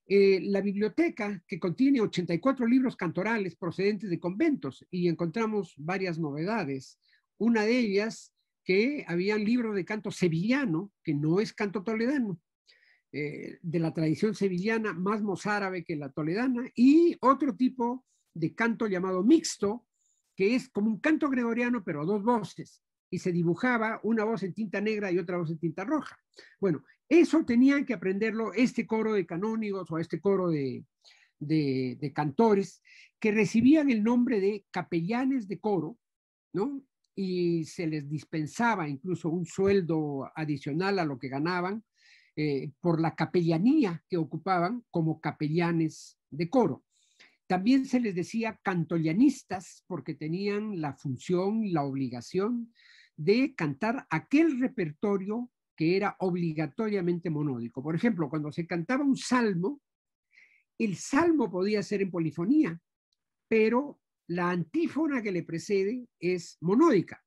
eh, la biblioteca, que contiene 84 libros cantorales procedentes de conventos, y encontramos varias novedades. Una de ellas, que había libros de canto sevillano, que no es canto toledano, eh, de la tradición sevillana, más mozárabe que la toledana, y otro tipo de canto llamado mixto, que es como un canto gregoriano, pero a dos voces, y se dibujaba una voz en tinta negra y otra voz en tinta roja. Bueno, eso tenían que aprenderlo este coro de canónigos o este coro de, cantores que recibían el nombre de capellanes de coro, ¿no? Y se les dispensaba incluso un sueldo adicional a lo que ganaban eh, por la capellanía que ocupaban como capellanes de coro. También se les decía cantollanistas porque tenían la función, la obligación de cantar aquel repertorio que era obligatoriamente monódico. Por ejemplo, cuando se cantaba un salmo, el salmo podía ser en polifonía, pero la antífona que le precede es monódica.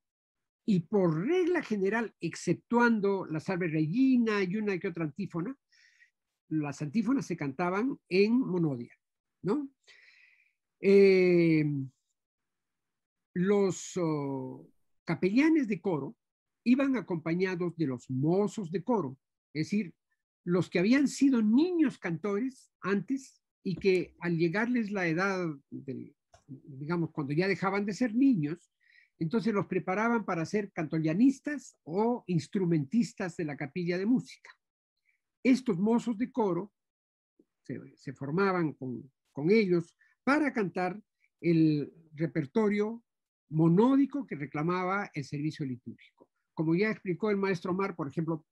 Y por regla general, exceptuando la salve regina y una que otra antífona, las antífonas se cantaban en monodia, eh, los oh, capellanes de coro iban acompañados de los mozos de coro, es decir, los que habían sido niños cantores antes y que al llegarles la edad, digamos, cuando ya dejaban de ser niños, entonces los preparaban para ser cantorianistas o instrumentistas de la capilla de música. Estos mozos de coro se, formaban con ellos para cantar el repertorio monódico que reclamaba el servicio litúrgico como ya explicó el maestro Mar, por ejemplo,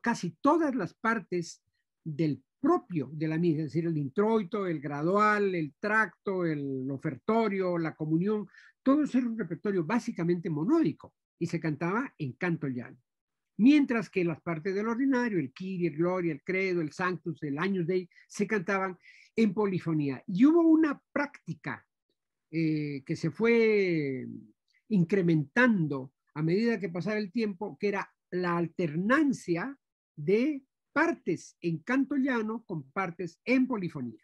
casi todas las partes del propio de la misa, es decir, el introito, el gradual, el tracto, el ofertorio, la comunión, todo eso era un repertorio básicamente monódico y se cantaba en canto llano. Mientras que las partes del ordinario, el kiri, el Gloria, el Credo, el Sanctus, el año Dei, se cantaban en polifonía. Y hubo una práctica eh, que se fue incrementando a medida que pasaba el tiempo, que era la alternancia de partes en canto con partes en polifonía.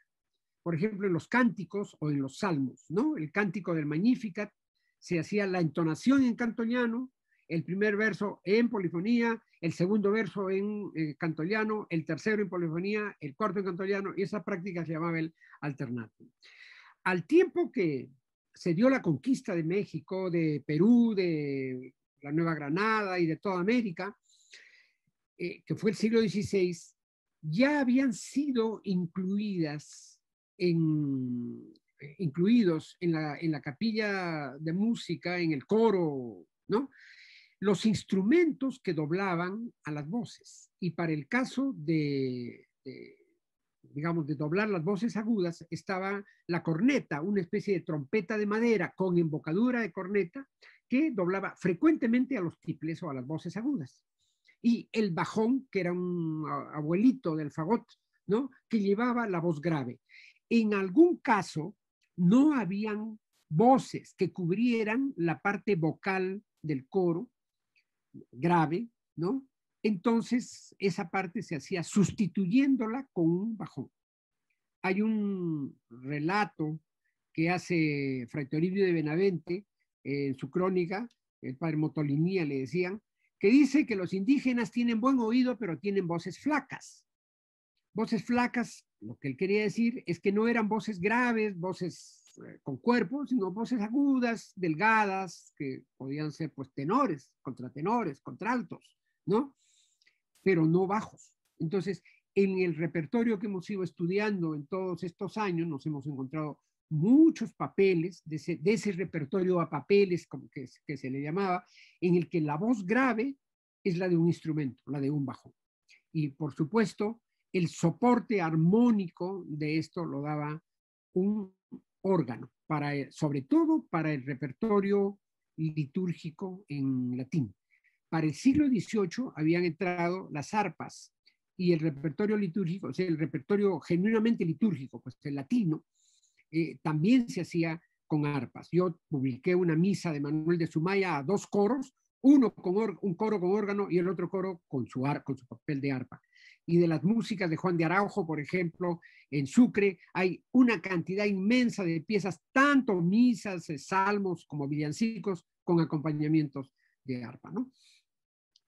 Por ejemplo, en los cánticos o en los salmos, ¿no? El cántico del Magnificat se hacía la entonación en canto el primer verso en polifonía, el segundo verso en eh, cantollano el tercero en polifonía, el cuarto en canto y esa práctica se llamaba el alternato. Al tiempo que se dio la conquista de México, de Perú, de la Nueva Granada y de toda América, eh, que fue el siglo XVI, ya habían sido incluidas en, eh, incluidos en la, capilla de música, en el coro, ¿no? Los instrumentos que doblaban a las voces. Y para el caso de digamos, de doblar las voces agudas, estaba la corneta, una especie de trompeta de madera con embocadura de corneta que doblaba frecuentemente a los triples o a las voces agudas. Y el bajón, que era un abuelito del fagot, ¿no? que llevaba la voz grave. En algún caso, no habían voces que cubrieran la parte vocal del coro grave, ¿no? Entonces, esa parte se hacía sustituyéndola con un bajón. Hay un relato que hace Fray Toribio de Benavente eh, en su crónica, el padre Motolinía le decían, que dice que los indígenas tienen buen oído, pero tienen voces flacas. Voces flacas, lo que él quería decir es que no eran voces graves, voces eh, con cuerpo, sino voces agudas, delgadas, que podían ser pues tenores, contratenores, contraltos, ¿no? pero no bajos. Entonces, en el repertorio que hemos ido estudiando en todos estos años, nos hemos encontrado muchos papeles, de ese, repertorio a papeles, como que, que se le llamaba, en el que la voz grave es la de un instrumento, la de un bajo. Y por supuesto, el soporte armónico de esto lo daba un órgano, para, sobre todo para el repertorio litúrgico en latín. Para el siglo XVIII habían entrado las arpas y el repertorio litúrgico, o sea, el repertorio genuinamente litúrgico, pues el latino, eh, también se hacía con arpas. Yo publiqué una misa de Manuel de Sumaya a dos coros, uno con un coro con órgano y el otro coro con su, con su papel de arpa. Y de las músicas de Juan de Araujo, por ejemplo, en Sucre hay una cantidad inmensa de piezas, tanto misas, eh, salmos como villancicos, con acompañamientos de arpa. ¿no?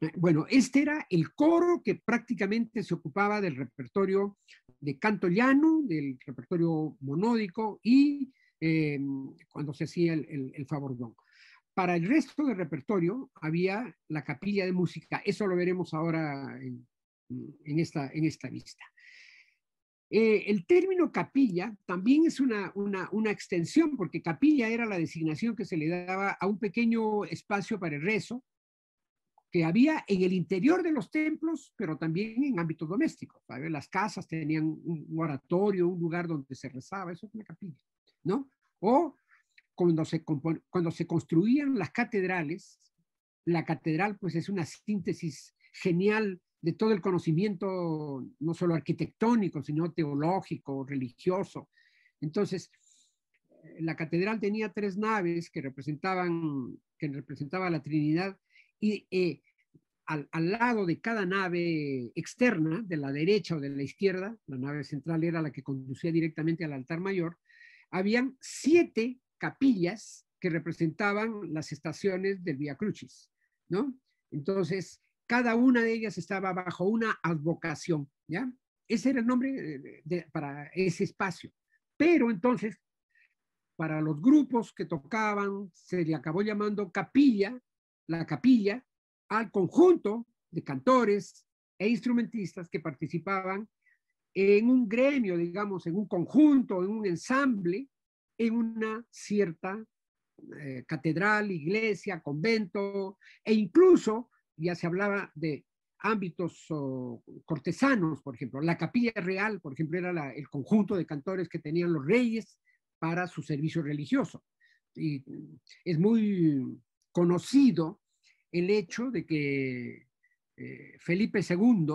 Eh, bueno, este era el coro que prácticamente se ocupaba del repertorio de canto llano, del repertorio monódico y em, cuando se hacía el, el, don. Para el resto del repertorio había la capilla de música, eso lo veremos ahora en, esta, en esta vista. Eh, el término capilla también es una, extensión, porque capilla era la designación que se le daba a un pequeño espacio para el rezo, que había en el interior de los templos, pero también en ámbito doméstico. Las casas tenían un oratorio, un lugar donde se rezaba, eso es una capilla, ¿no? O cuando se, cuando se construían las catedrales, la catedral pues es una síntesis genial de todo el conocimiento, no solo arquitectónico, sino teológico, religioso. Entonces, eh, la catedral tenía tres naves que representaban que representaba la Trinidad y eh, al, lado de cada nave externa, de la derecha o de la izquierda, la nave central era la que conducía directamente al altar mayor, habían siete capillas que representaban las estaciones del Via Crucis, ¿no? Entonces, cada una de ellas estaba bajo una advocación, ¿ya? Ese era el nombre eh, para ese espacio. Pero entonces, para los grupos que tocaban, se le acabó llamando capilla la capilla al conjunto de cantores e instrumentistas que participaban en un gremio, digamos, en un conjunto, en un ensamble, en una cierta eh, catedral, iglesia, convento, e incluso ya se hablaba de ámbitos cortesanos, por ejemplo, la capilla real, por ejemplo, era el conjunto de cantores que tenían los reyes para su servicio religioso. Y es muy conocido el hecho de que eh, Felipe II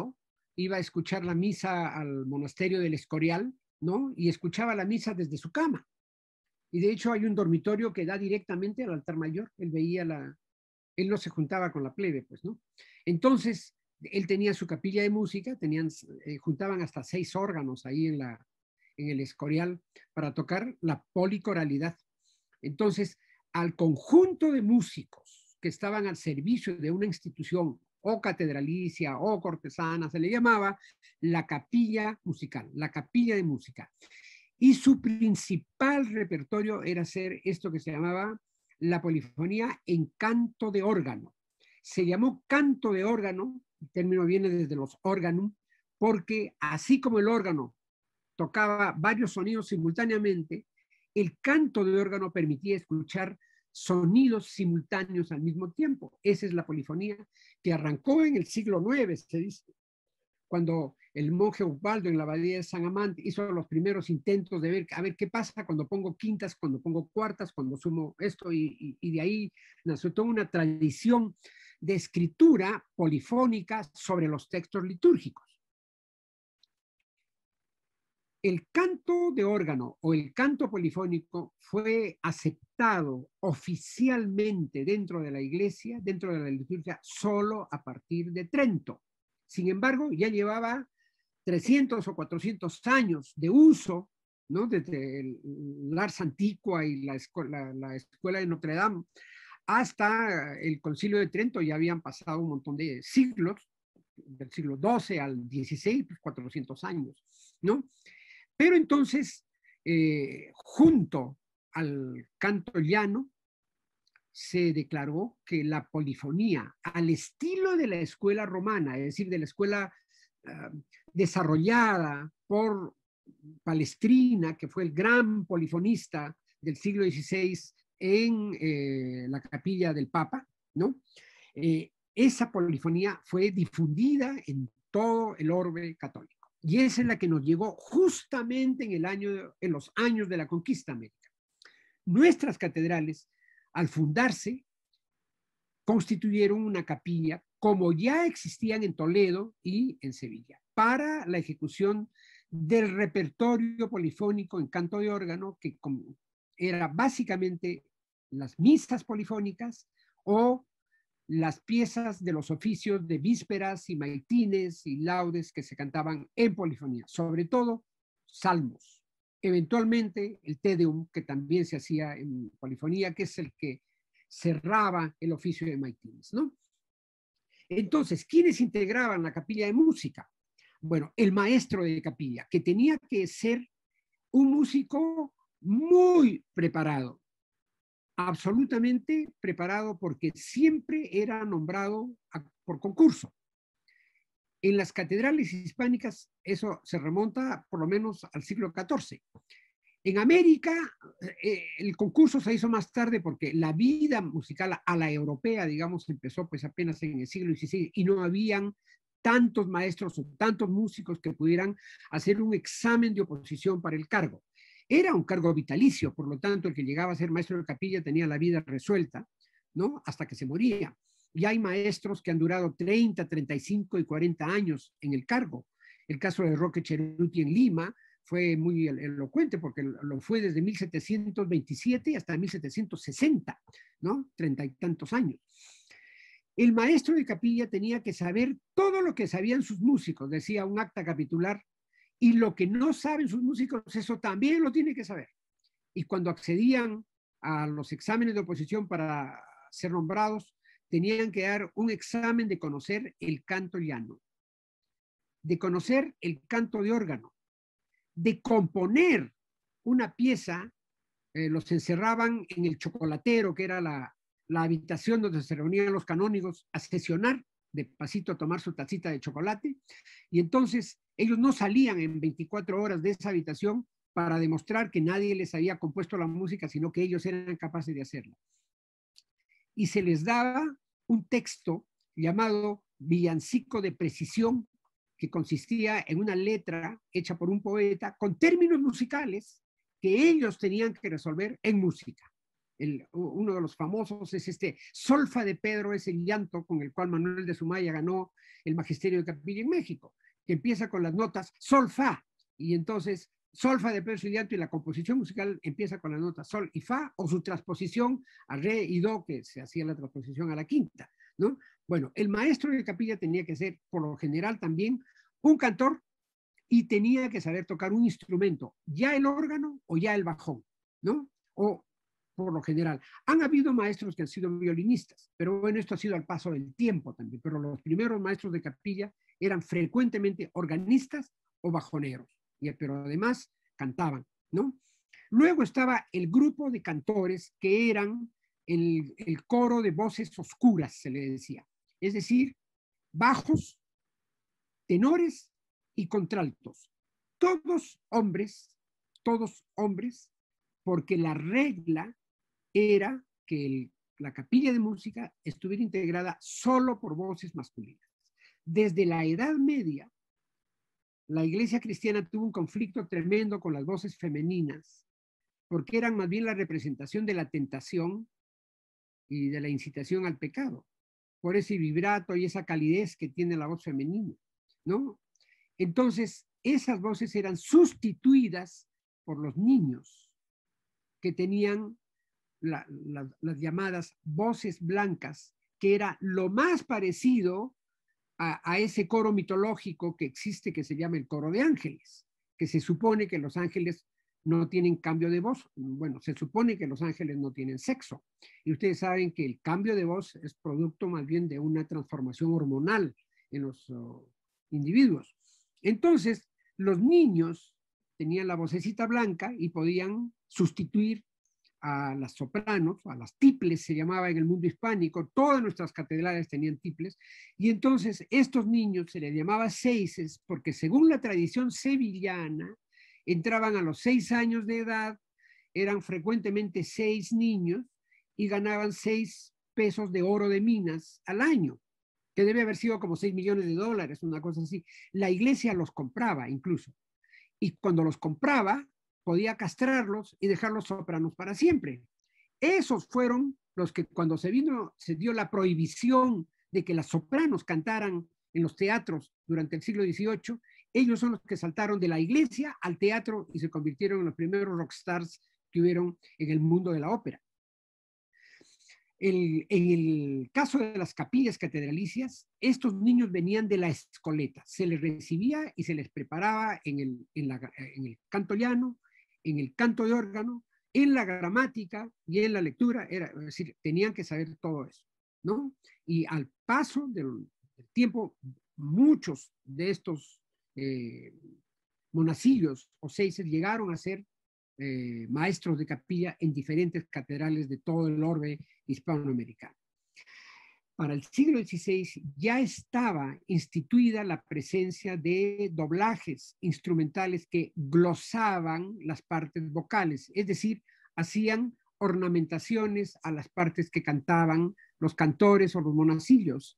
iba a escuchar la misa al monasterio del Escorial, ¿no? Y escuchaba la misa desde su cama. Y de hecho hay un dormitorio que da directamente al altar mayor. Él veía la, él no se juntaba con la plebe, pues, ¿no? Entonces, él tenía su capilla de música, tenían, eh, juntaban hasta seis órganos ahí en, la, en el Escorial para tocar la policoralidad. Entonces, al conjunto de músicos que estaban al servicio de una institución o catedralicia o cortesana, se le llamaba la capilla musical, la capilla de música. Y su principal repertorio era hacer esto que se llamaba la polifonía en canto de órgano. Se llamó canto de órgano, el término viene desde los órganos, porque así como el órgano tocaba varios sonidos simultáneamente, el canto de órgano permitía escuchar sonidos simultáneos al mismo tiempo. Esa es la polifonía que arrancó en el siglo IX, se dice, cuando el monje Ubaldo en la abadía de San Amante hizo los primeros intentos de ver, a ver qué pasa cuando pongo quintas, cuando pongo cuartas, cuando sumo esto, y, y de ahí nació toda una tradición de escritura polifónica sobre los textos litúrgicos. El canto de órgano o el canto polifónico fue aceptado oficialmente dentro de la iglesia, dentro de la liturgia, solo a partir de Trento. Sin embargo, ya llevaba 300 o 400 años de uso, ¿no? desde el, Ars Antigua y la, la escuela de Notre Dame hasta el concilio de Trento, ya habían pasado un montón de siglos, del siglo XII al XVI, pues 400 años, ¿no? Pero entonces, eh, junto al canto llano, se declaró que la polifonía, al estilo de la escuela romana, es decir, de la escuela ah, desarrollada por Palestrina, que fue el gran polifonista del siglo XVI en eh, la capilla del Papa, ¿no? Eh, esa polifonía fue difundida en todo el orbe católico y esa es la que nos llegó justamente en, el año, en los años de la conquista américa. Nuestras catedrales, al fundarse, constituyeron una capilla como ya existían en Toledo y en Sevilla, para la ejecución del repertorio polifónico en canto de órgano, que era básicamente las misas polifónicas o las piezas de los oficios de vísperas y maitines y laudes que se cantaban en polifonía, sobre todo salmos. Eventualmente el tedeum, que también se hacía en polifonía, que es el que cerraba el oficio de maitines, ¿no? Entonces, ¿quiénes integraban la capilla de música? Bueno, el maestro de capilla, que tenía que ser un músico muy preparado, absolutamente preparado porque siempre era nombrado por concurso. En las catedrales hispánicas eso se remonta por lo menos al siglo XIV. En América eh, el concurso se hizo más tarde porque la vida musical a la europea, digamos, empezó pues apenas en el siglo XVI y no habían tantos maestros o tantos músicos que pudieran hacer un examen de oposición para el cargo. Era un cargo vitalicio, por lo tanto, el que llegaba a ser maestro de capilla tenía la vida resuelta, ¿no? Hasta que se moría. Y hay maestros que han durado 30, 35 y 40 años en el cargo. El caso de Roque Cheruti en Lima fue muy elocuente porque lo fue desde 1727 hasta 1760, ¿no? Treinta y tantos años. El maestro de capilla tenía que saber todo lo que sabían sus músicos, decía un acta capitular y lo que no saben sus músicos, eso también lo tienen que saber. Y cuando accedían a los exámenes de oposición para ser nombrados, tenían que dar un examen de conocer el canto llano, de conocer el canto de órgano, de componer una pieza, eh, los encerraban en el chocolatero, que era la, la habitación donde se reunían los canónigos, a sesionar de pasito a tomar su tacita de chocolate. Y entonces ellos no salían en 24 horas de esa habitación para demostrar que nadie les había compuesto la música, sino que ellos eran capaces de hacerla. Y se les daba un texto llamado Villancico de Precisión, que consistía en una letra hecha por un poeta con términos musicales que ellos tenían que resolver en música uno de los famosos es este Solfa de Pedro, es el llanto con el cual Manuel de Sumaya ganó el Magisterio de Capilla en México, que empieza con las notas Solfa, y entonces Solfa de Pedro es el llanto y la composición musical empieza con las notas Sol y Fa, o su transposición a Re y Do, que se hacía la transposición a la quinta, ¿no? Bueno, el maestro de Capilla tenía que ser, por lo general también, un cantor y tenía que saber tocar un instrumento, ya el órgano o ya el bajón, ¿no? O por lo general. Han habido maestros que han sido violinistas, pero bueno, esto ha sido al paso del tiempo también, pero los primeros maestros de capilla eran frecuentemente organistas o bajoneros, y, pero además cantaban, ¿no? Luego estaba el grupo de cantores que eran el, el coro de voces oscuras, se le decía, es decir, bajos, tenores y contraltos. Todos hombres, todos hombres, porque la regla era que la capilla de música estuviera integrada solo por voces masculinas. Desde la Edad Media, la iglesia cristiana tuvo un conflicto tremendo con las voces femeninas, porque eran más bien la representación de la tentación y de la incitación al pecado, por ese vibrato y esa calidez que tiene la voz femenina, ¿no? Entonces, esas voces eran sustituidas por los niños que tenían las llamadas voces blancas, que era lo más parecido a, ese coro mitológico que existe, que se llama el coro de ángeles, que se supone que los ángeles no tienen cambio de voz. Bueno, se supone que los ángeles no tienen sexo. Y ustedes saben que el cambio de voz es producto más bien de una transformación hormonal en los oh, individuos. Entonces, los niños tenían la vocecita blanca y podían sustituir a las sopranos, a las tiples se llamaba en el mundo hispánico, todas nuestras catedrales tenían tiples, y entonces estos niños se les llamaba seises porque según la tradición sevillana, entraban a los seis años de edad, eran frecuentemente seis niños y ganaban seis pesos de oro de minas al año, que debe haber sido como seis millones de dólares, una cosa así. La iglesia los compraba incluso. Y cuando los compraba, podía castrarlos y dejarlos sopranos para siempre. Esos fueron los que cuando se vino, se dio la prohibición de que las sopranos cantaran en los teatros durante el siglo XVIII, ellos son los que saltaron de la iglesia al teatro y se convirtieron en los primeros rockstars que hubieron en el mundo de la ópera. en el caso de las capillas catedralicias, estos niños venían de la escoleta, se les recibía y se les preparaba en el, en en el canto llano, en el canto de órgano, en la gramática y en la lectura, es decir, tenían que saber todo eso, ¿no? Y al paso del, tiempo, muchos de estos eh, monacillos o seises llegaron a ser eh, maestros de capilla en diferentes catedrales de todo el orbe hispanoamericano para el siglo XVI ya estaba instituida la presencia de doblajes instrumentales que glosaban las partes vocales, es decir, hacían ornamentaciones a las partes que cantaban los cantores o los monacillos.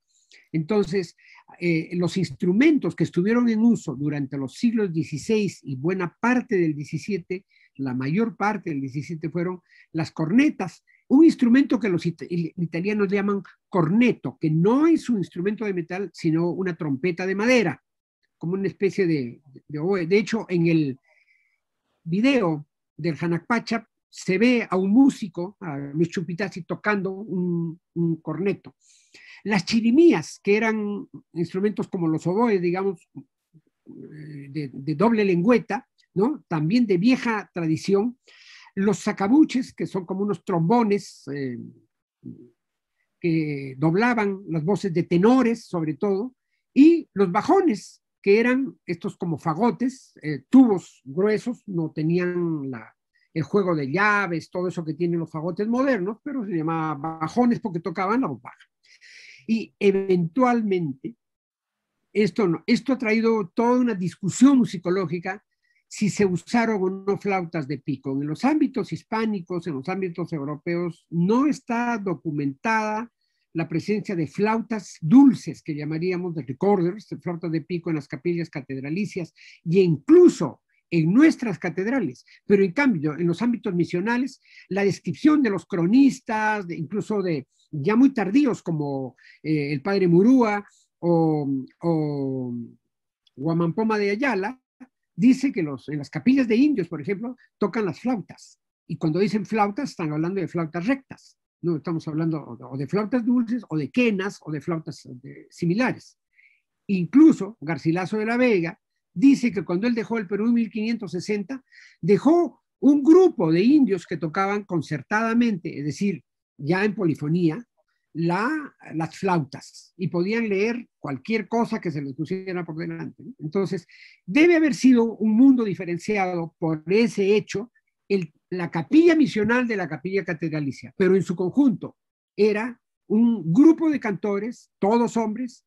Entonces, eh, los instrumentos que estuvieron en uso durante los siglos XVI y buena parte del XVII, la mayor parte del XVII fueron las cornetas, un instrumento que los italianos llaman corneto, que no es un instrumento de metal, sino una trompeta de madera, como una especie de, de oboe. De hecho, en el video del Hanakpacha se ve a un músico, a Luis tocando un, corneto. Las chirimías, que eran instrumentos como los oboes, digamos, eh, de, de doble lengüeta, ¿no? también de vieja tradición, los sacabuches, que son como unos trombones eh, que doblaban las voces de tenores, sobre todo, y los bajones, que eran estos como fagotes, eh, tubos gruesos, no tenían el juego de llaves, todo eso que tienen los fagotes modernos, pero se llamaba bajones porque tocaban la baja. Y eventualmente, esto, no, esto ha traído toda una discusión musicológica si se usaron o no flautas de pico. En los ámbitos hispánicos, en los ámbitos europeos, no está documentada la presencia de flautas dulces, que llamaríamos de recorders, de flautas de pico en las capillas catedralicias e incluso en nuestras catedrales. Pero en cambio, en los ámbitos misionales, la descripción de los cronistas, incluso de ya muy tardíos como eh, el padre Murúa o, o Guamampoma de Ayala, dice que los, en las capillas de indios, por ejemplo, tocan las flautas. Y cuando dicen flautas, están hablando de flautas rectas. No estamos hablando o de flautas dulces, o de quenas, o de flautas similares. Incluso Garcilaso de la Vega dice que cuando él dejó el Perú en 1560, dejó un grupo de indios que tocaban concertadamente, es decir, ya en polifonía, las flautas y podían leer cualquier cosa que se les pusiera por delante. Entonces, debe haber sido un mundo diferenciado por ese hecho, la capilla misional de la capilla catedralicia, pero en su conjunto era un grupo de cantores, todos hombres,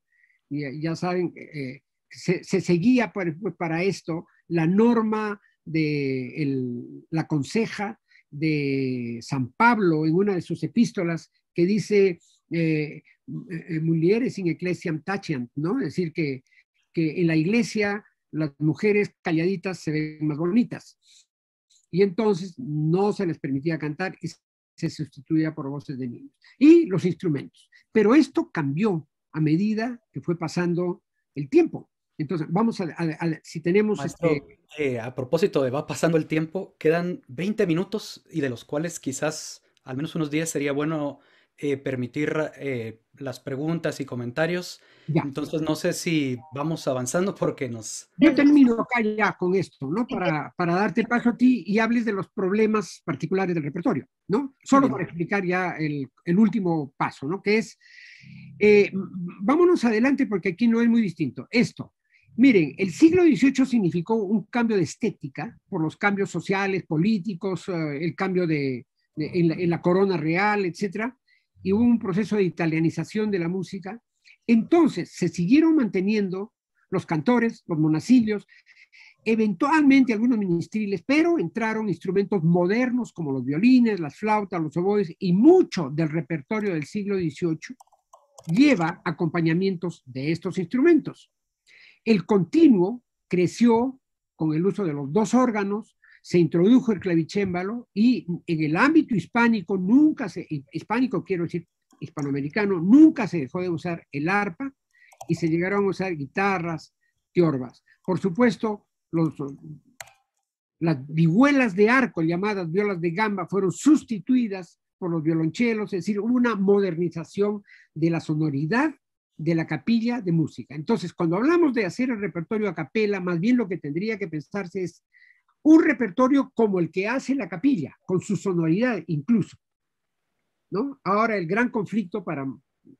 y eh, ya saben, eh, eh, se, seguía pues, para, esto la norma de la conceja de San Pablo en una de sus epístolas que dice, eh, eh, eh, mulieres in ecclesiam ¿no? Es decir, que, que en la iglesia las mujeres calladitas se ven más bonitas. Y entonces no se les permitía cantar y se sustituía por voces de niños. Y los instrumentos. Pero esto cambió a medida que fue pasando el tiempo. Entonces, vamos a, si tenemos... Este eh, a propósito de va pasando el tiempo, quedan 20 minutos y de los cuales quizás al menos unos 10 sería bueno eh, permitir eh, las preguntas y comentarios. Entonces, no sé si vamos avanzando porque nos... Yo termino acá ya con esto, ¿no? Para, para darte paso a ti y hables de los problemas particulares del repertorio, ¿no? Solo para explicar ya el, último paso, ¿no? Que es, eh, vámonos adelante porque aquí no es muy distinto. Esto, Miren, el siglo XVIII significó un cambio de estética por los cambios sociales, políticos, el cambio de, la, en, la, corona real, etcétera, y hubo un proceso de italianización de la música, entonces se siguieron manteniendo los cantores, los monacillos, eventualmente algunos ministriles, pero entraron instrumentos modernos como los violines, las flautas, los oboes y mucho del repertorio del siglo XVIII lleva acompañamientos de estos instrumentos. El continuo creció con el uso de los dos órganos, se introdujo el clavicémbalo y en el ámbito hispánico nunca se, hispánico quiero decir hispanoamericano, nunca se dejó de usar el arpa y se llegaron a usar guitarras, y orbas. Por supuesto, los, las vihuelas de arco, llamadas violas de gamba, fueron sustituidas por los violonchelos, es decir, hubo una modernización de la sonoridad de la capilla de música. Entonces, cuando hablamos de hacer el repertorio a capela, más bien lo que tendría que pensarse es un repertorio como el que hace la capilla, con su sonoridad incluso. ¿no? Ahora el gran conflicto para,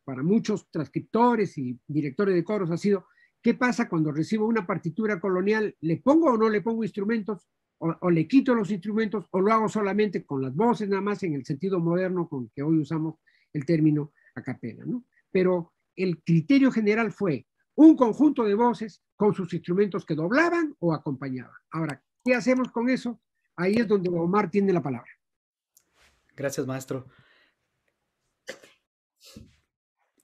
para muchos transcriptores y directores de coros ha sido, ¿qué pasa cuando recibo una partitura colonial? ¿Le pongo o no le pongo instrumentos? O, le quito los instrumentos o lo hago solamente con las voces, nada más en el sentido moderno con que hoy usamos el término a capela. ¿no? Pero el criterio general fue un conjunto de voces con sus instrumentos que doblaban o acompañaban. Ahora, hacemos con eso? Ahí es donde Omar tiene la palabra. Gracias, maestro.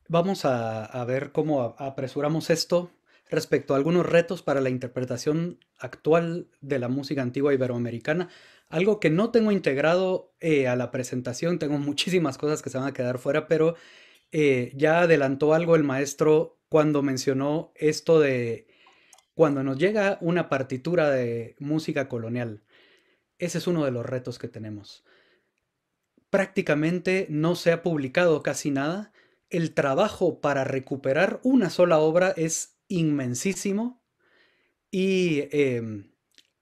Vamos a, ver cómo apresuramos esto respecto a algunos retos para la interpretación actual de la música antigua iberoamericana. Algo que no tengo integrado eh, a la presentación, tengo muchísimas cosas que se van a quedar fuera, pero eh, ya adelantó algo el maestro cuando mencionó esto de cuando nos llega una partitura de música colonial, ese es uno de los retos que tenemos. Prácticamente no se ha publicado casi nada. El trabajo para recuperar una sola obra es inmensísimo y em,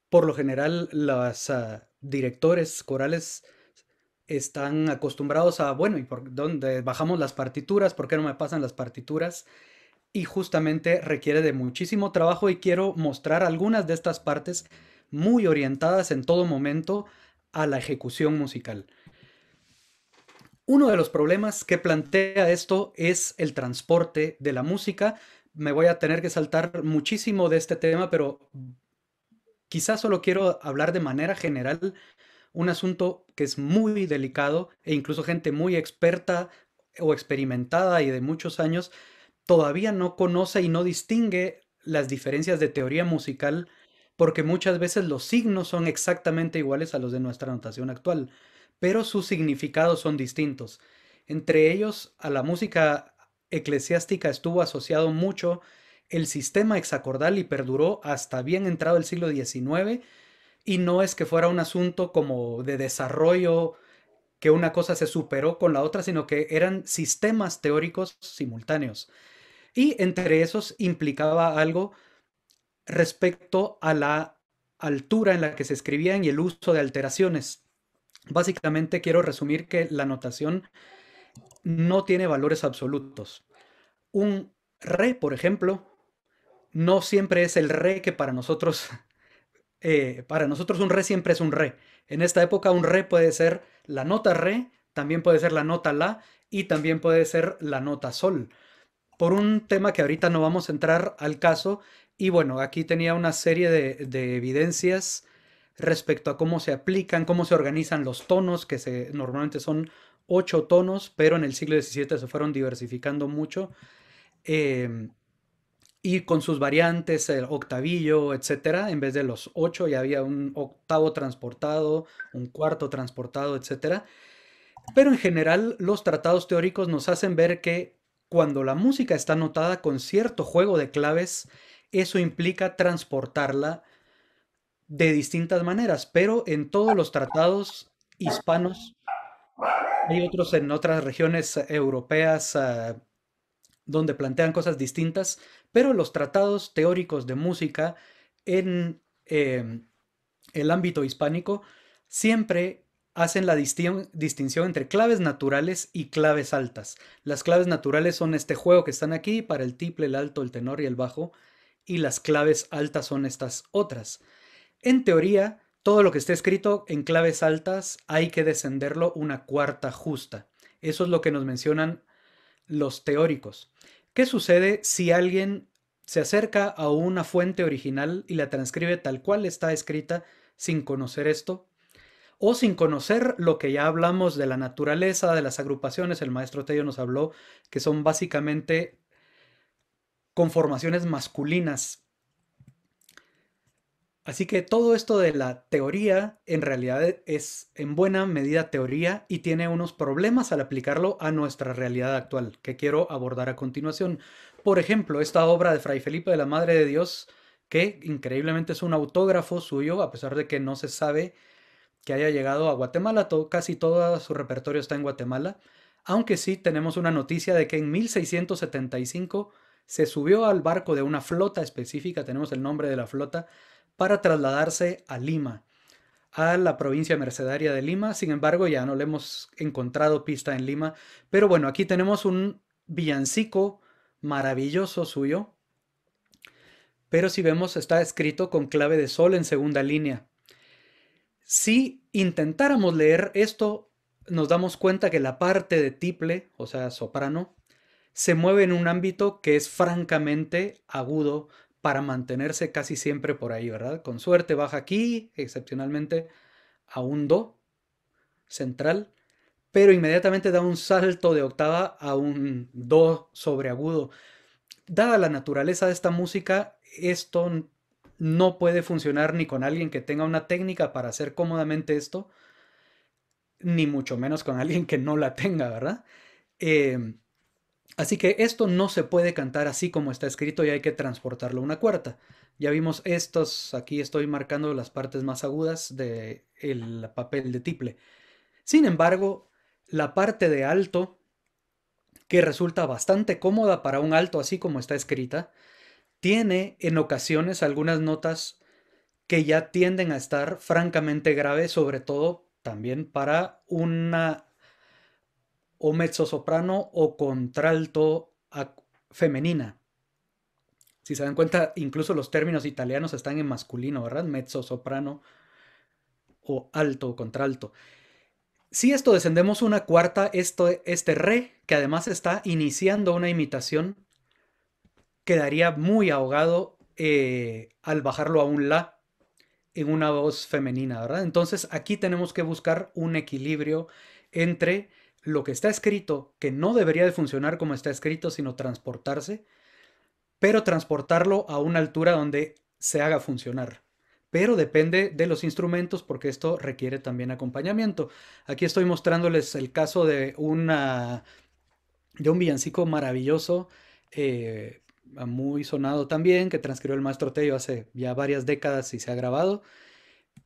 por lo general los ah, directores corales están acostumbrados a, bueno, ¿y por dónde bajamos las partituras? ¿Por qué no me pasan las partituras? y justamente requiere de muchísimo trabajo y quiero mostrar algunas de estas partes muy orientadas en todo momento a la ejecución musical. Uno de los problemas que plantea esto es el transporte de la música. Me voy a tener que saltar muchísimo de este tema, pero quizás solo quiero hablar de manera general un asunto que es muy delicado e incluso gente muy experta o experimentada y de muchos años todavía no conoce y no distingue las diferencias de teoría musical porque muchas veces los signos son exactamente iguales a los de nuestra notación actual, pero sus significados son distintos. Entre ellos, a la música eclesiástica estuvo asociado mucho el sistema hexacordal y perduró hasta bien entrado el siglo XIX, y no es que fuera un asunto como de desarrollo que una cosa se superó con la otra, sino que eran sistemas teóricos simultáneos. Y entre esos implicaba algo respecto a la altura en la que se escribían y el uso de alteraciones. Básicamente quiero resumir que la notación no tiene valores absolutos. Un re, por ejemplo, no siempre es el re que para nosotros, eh, para nosotros un re siempre es un re. En esta época un re puede ser la nota re, también puede ser la nota la y también puede ser la nota sol por un tema que ahorita no vamos a entrar al caso. Y bueno, aquí tenía una serie de, evidencias respecto a cómo se aplican, cómo se organizan los tonos, que se, normalmente son ocho tonos, pero en el siglo XVII se fueron diversificando mucho. Em, y con sus variantes, el octavillo, etcétera, en vez de los ocho ya había un octavo transportado, un cuarto transportado, etcétera. Pero en general los tratados teóricos nos hacen ver que cuando la música está notada con cierto juego de claves, eso implica transportarla de distintas maneras, pero en todos los tratados hispanos hay otros en otras regiones eh, europeas ah, donde plantean cosas distintas, pero los tratados teóricos de música en em, el ámbito hispánico siempre hacen la distinción entre claves naturales y claves altas. Las claves naturales son este juego que están aquí para el triple, el alto, el tenor y el bajo, y las claves altas son estas otras. En teoría, todo lo que esté escrito en claves altas hay que descenderlo una cuarta justa. Eso es lo que nos mencionan los teóricos. ¿Qué sucede si alguien se acerca a una fuente original y la transcribe tal cual está escrita sin conocer esto? o sin conocer lo que ya hablamos de la naturaleza, de las agrupaciones. El maestro Tello nos habló que son básicamente conformaciones masculinas. Así que todo esto de la teoría en realidad es en buena medida teoría y tiene unos problemas al aplicarlo a nuestra realidad actual que quiero abordar a continuación. Por ejemplo, esta obra de Fray Felipe de la Madre de Dios, que increíblemente es un autógrafo suyo, a pesar de que no se sabe que haya llegado a Guatemala. casi todo su repertorio está en Guatemala. Aunque sí tenemos una noticia de que en 1675 se subió al barco de una flota específica, tenemos el nombre de la flota, para trasladarse a Lima, a la provincia mercedaria de Lima. Sin embargo, ya no le hemos encontrado pista en Lima. Pero bueno, aquí tenemos un villancico maravilloso suyo. Pero si vemos, está escrito con clave de sol en segunda línea. Si intentáramos leer esto, nos damos cuenta que la parte de tiple, o sea, soprano, se mueve en un ámbito que es francamente agudo para mantenerse casi siempre por ahí, ¿verdad? Con suerte baja aquí, excepcionalmente a un do central, pero inmediatamente da un salto de octava a un do sobre agudo. Dada la naturaleza de esta música, esto no puede funcionar ni con alguien que tenga una técnica para hacer cómodamente esto, ni mucho menos con alguien que no la tenga, ¿verdad? Em, así que esto no se puede cantar así como está escrito y hay que transportarlo a una cuarta. Ya vimos estos, aquí estoy marcando las partes más agudas del papel de tiple. Sin embargo, la parte de alto, que resulta bastante cómoda para un alto así como está escrita, tiene en ocasiones algunas notas que ya tienden a estar francamente graves, sobre todo también para una o mezzo-soprano o contralto femenina. Si se dan cuenta, incluso los términos italianos están en masculino, ¿verdad? Mezzo-soprano o alto o contralto. Si esto descendemos una cuarta, esto, este re, que además está iniciando una imitación quedaría muy ahogado eh, al bajarlo a un la en una voz femenina, ¿verdad? Entonces aquí tenemos que buscar un equilibrio entre lo que está escrito, que no debería de funcionar como está escrito, sino transportarse, pero transportarlo a una altura donde se haga funcionar. Pero depende de los instrumentos porque esto requiere también acompañamiento. Aquí estoy mostrándoles el caso de, una, de un villancico maravilloso eh, muy sonado también, que transcribió el maestro Tello hace ya varias décadas y se ha grabado,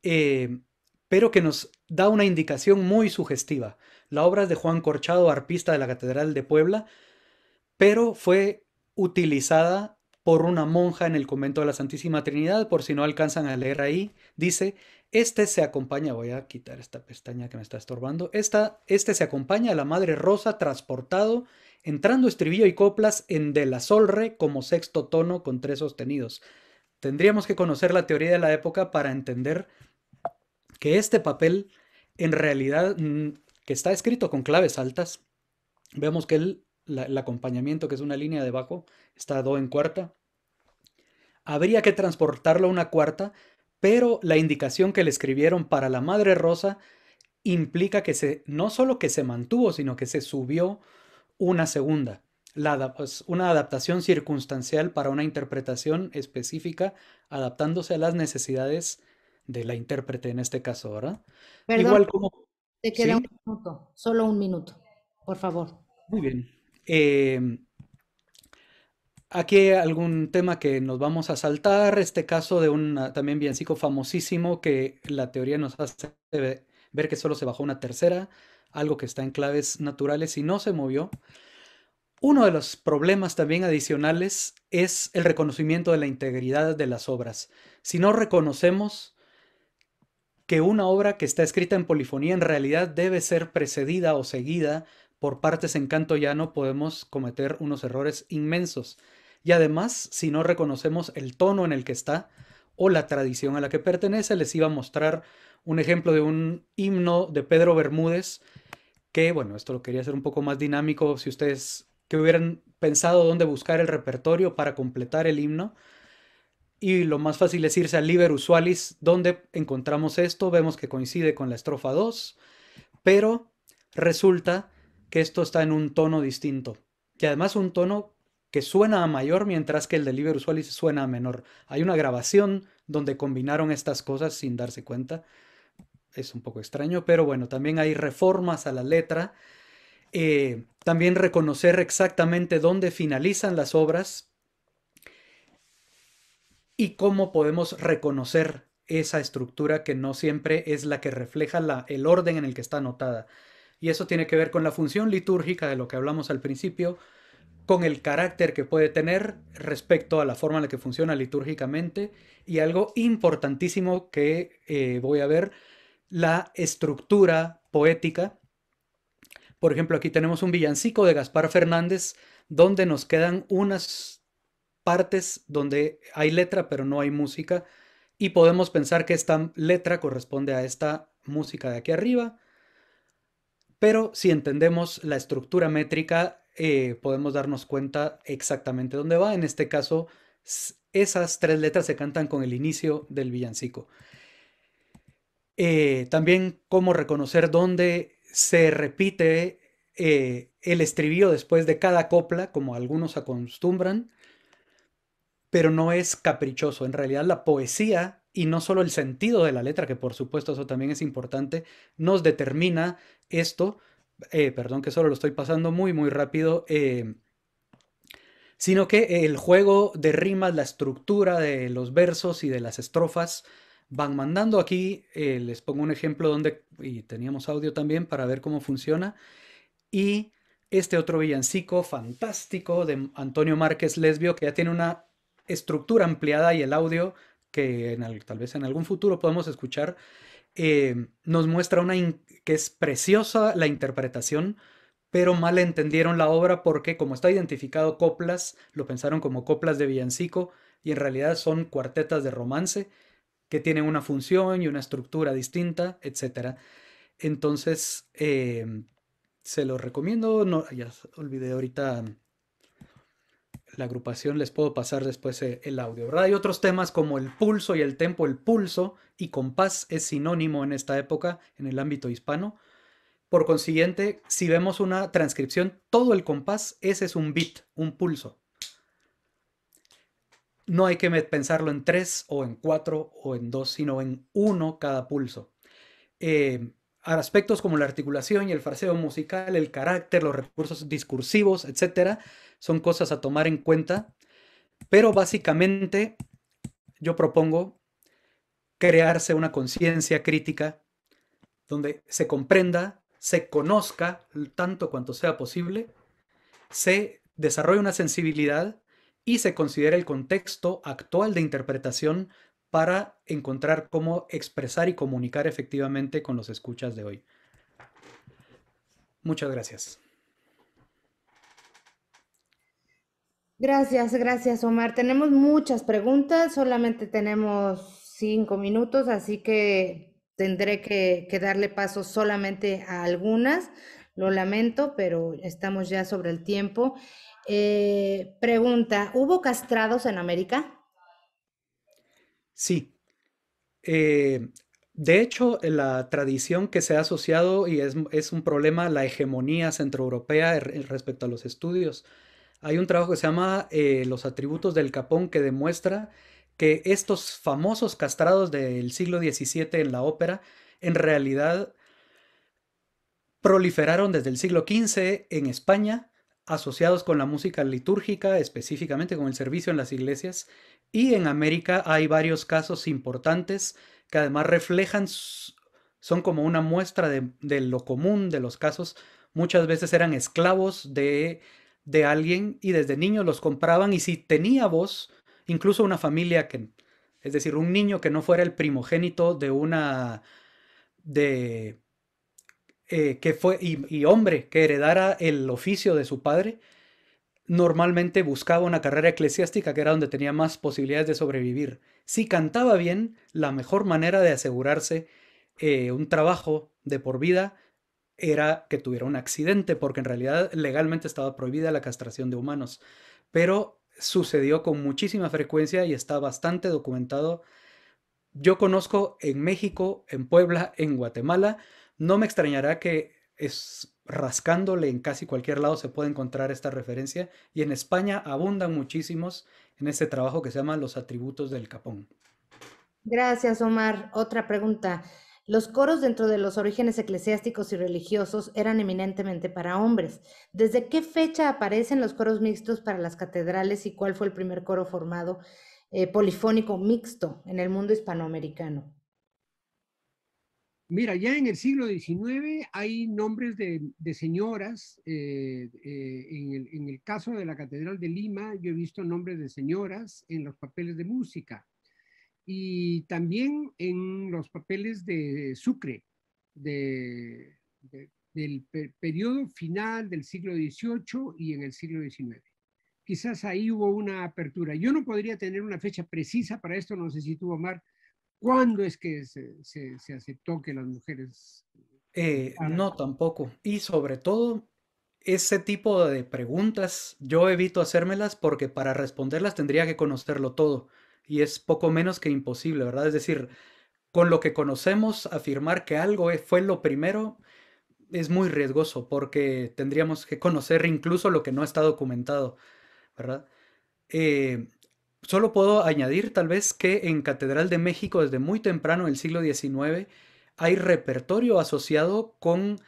eh, pero que nos da una indicación muy sugestiva. La obra es de Juan Corchado, arpista de la Catedral de Puebla, pero fue utilizada por una monja en el convento de la Santísima Trinidad, por si no alcanzan a leer ahí, dice, este se acompaña, voy a quitar esta pestaña que me está estorbando, esta, este se acompaña a la Madre Rosa transportado entrando estribillo y coplas en de la sol re como sexto tono con tres sostenidos. Tendríamos que conocer la teoría de la época para entender que este papel en realidad mm, que está escrito con claves altas, vemos que el, acompañamiento que es una línea de bajo está do en cuarta. Habría que transportarlo a una cuarta, pero la indicación que le escribieron para la madre rosa implica que se, no solo que se mantuvo, sino que se subió una segunda, pues, una adaptación circunstancial para una interpretación específica, adaptándose a las necesidades de la intérprete en este caso, ¿verdad? Igual como... Te queda un minuto, solo un minuto, por favor. Muy bien. Em, aquí hay algún tema que nos vamos a saltar, este caso de un ah, también biencico famosísimo que la teoría nos hace ver que solo se bajó una tercera, algo que está en claves naturales y no se movió. Uno de los problemas también adicionales es el reconocimiento de la integridad de las obras. Si no reconocemos que una obra que está escrita en polifonía en realidad debe ser precedida o seguida por partes en canto llano, podemos cometer unos errores inmensos. Y además, si no reconocemos el tono en el que está o la tradición a la que pertenece, les iba a mostrar un ejemplo de un himno de Pedro Bermúdez que bueno, esto lo quería hacer un poco más dinámico, si ustedes que hubieran pensado dónde buscar el repertorio para completar el himno. Y lo más fácil es irse al Liber Usualis, donde encontramos esto, vemos que coincide con la estrofa 2, pero resulta que esto está en un tono distinto. Y además un tono que suena a mayor mientras que el de Liber Usualis suena a menor. Hay una grabación donde combinaron estas cosas sin darse cuenta es un poco extraño, pero bueno, también hay reformas a la letra. Eh, también reconocer exactamente dónde finalizan las obras y cómo podemos reconocer esa estructura que no siempre es la que refleja el orden en el que está anotada. Y eso tiene que ver con la función litúrgica de lo que hablamos al principio, con el carácter que puede tener respecto a la forma en la que funciona litúrgicamente y algo importantísimo que eh, voy a ver la estructura poética. Por ejemplo, aquí tenemos un villancico de Gaspar Fernández, donde nos quedan unas partes donde hay letra pero no hay música. Y podemos pensar que esta letra corresponde a esta música de aquí arriba. Pero si entendemos la estructura métrica, eh, podemos darnos cuenta exactamente dónde va. En este caso, esas tres letras se cantan con el inicio del villancico. Eh, también cómo reconocer dónde se repite eh, el estribillo después de cada copla, como algunos acostumbran, pero no es caprichoso. En realidad la poesía y no solo el sentido de la letra, que por supuesto eso también es importante, nos determina esto. Eh, perdón que solo lo estoy pasando muy, muy rápido. sino que el juego de rimas, la estructura de los versos y de las estrofas van mandando aquí, eh, les pongo un ejemplo donde, y teníamos audio también para ver cómo funciona, y este otro villancico fantástico de Antonio Márquez Lesbio, que ya tiene una estructura ampliada y el audio que tal vez en algún futuro podemos escuchar, eh, nos muestra una que es preciosa la interpretación, pero mal entendieron la obra porque como está identificado coplas, lo pensaron como coplas de villancico y en realidad son cuartetas de romance que tienen una función y una estructura distinta, etc. Entonces, em, se los recomiendo. No, ya olvidé ahorita mm, la agrupación, les puedo pasar después eh, el audio, ¿verdad? Hay otros temas como el pulso y el tempo. El pulso y compás es sinónimo en esta época en el ámbito hispano. Por consiguiente, si vemos una transcripción, todo el compás, ese es un bit, un pulso no hay que pensarlo en tres o en cuatro o en dos, sino en uno cada pulso. Eh, aspectos como la articulación y el fraseo musical, el carácter, los recursos discursivos, etcétera, son cosas a tomar en cuenta. Pero básicamente yo propongo crearse una conciencia crítica donde se comprenda, se conozca tanto cuanto sea posible, se desarrolle una sensibilidad y se considera el contexto actual de interpretación para encontrar cómo expresar y comunicar efectivamente con los escuchas de hoy. Muchas gracias. Gracias, gracias Omar. Tenemos muchas preguntas, solamente tenemos cinco minutos, así que tendré que, que, darle paso solamente a algunas. Lo lamento, pero estamos ya sobre el tiempo. Eh, pregunta, ¿hubo castrados en América? Sí. Eh, de hecho, la tradición que se ha asociado y es, un problema, la hegemonía centroeuropea er, respecto a los estudios. Hay un trabajo que se llama eh, Los atributos del capón que demuestra que estos famosos castrados del siglo XVII en la ópera en realidad proliferaron desde el siglo XV en España asociados con la música litúrgica, específicamente con el servicio en las iglesias, y en América hay varios casos importantes que además reflejan, son como una muestra de, lo común de los casos. Muchas veces eran esclavos de, alguien y desde niños los compraban y si tenía voz, incluso una familia que, es decir, un niño que no fuera el primogénito de una, de, eh, que fue, y, hombre que heredara el oficio de su padre, normalmente buscaba una carrera eclesiástica que era donde tenía más posibilidades de sobrevivir. Si cantaba bien, la mejor manera de asegurarse eh, un trabajo de por vida era que tuviera un accidente, porque en realidad legalmente estaba prohibida la castración de humanos. Pero sucedió con muchísima frecuencia y está bastante documentado. Yo conozco en México, en Puebla, en Guatemala, no me extrañará que es rascándole en casi cualquier lado se puede encontrar esta referencia y en España abundan muchísimos en este trabajo que se llama Los atributos del capón. Gracias, Omar. Otra pregunta. Los coros dentro de los orígenes eclesiásticos y religiosos eran eminentemente para hombres. ¿Desde qué fecha aparecen los coros mixtos para las catedrales y cuál fue el primer coro formado eh, polifónico mixto en el mundo hispanoamericano? Mira, ya en el siglo XIX hay nombres de, señoras. Eh, eh, en, el, caso de la Catedral de Lima, yo he visto nombres de señoras en los papeles de música y también en los papeles de Sucre, del periodo final del siglo XVIII y en el siglo XIX. Quizás ahí hubo una apertura. Yo no podría tener una fecha precisa para esto, no sé si tuvo Omar, ¿Cuándo es que se, aceptó que las mujeres... Eh, no, tampoco. Y sobre todo, ese tipo de preguntas yo evito hacérmelas porque para responderlas tendría que conocerlo todo. Y es poco menos que imposible, ¿verdad? Es decir, con lo que conocemos, afirmar que algo e, fue lo primero es muy riesgoso porque tendríamos que conocer incluso lo que no está documentado, ¿verdad? Eh, Solo puedo añadir tal vez que en Catedral de México desde muy temprano del el siglo XIX hay repertorio asociado con,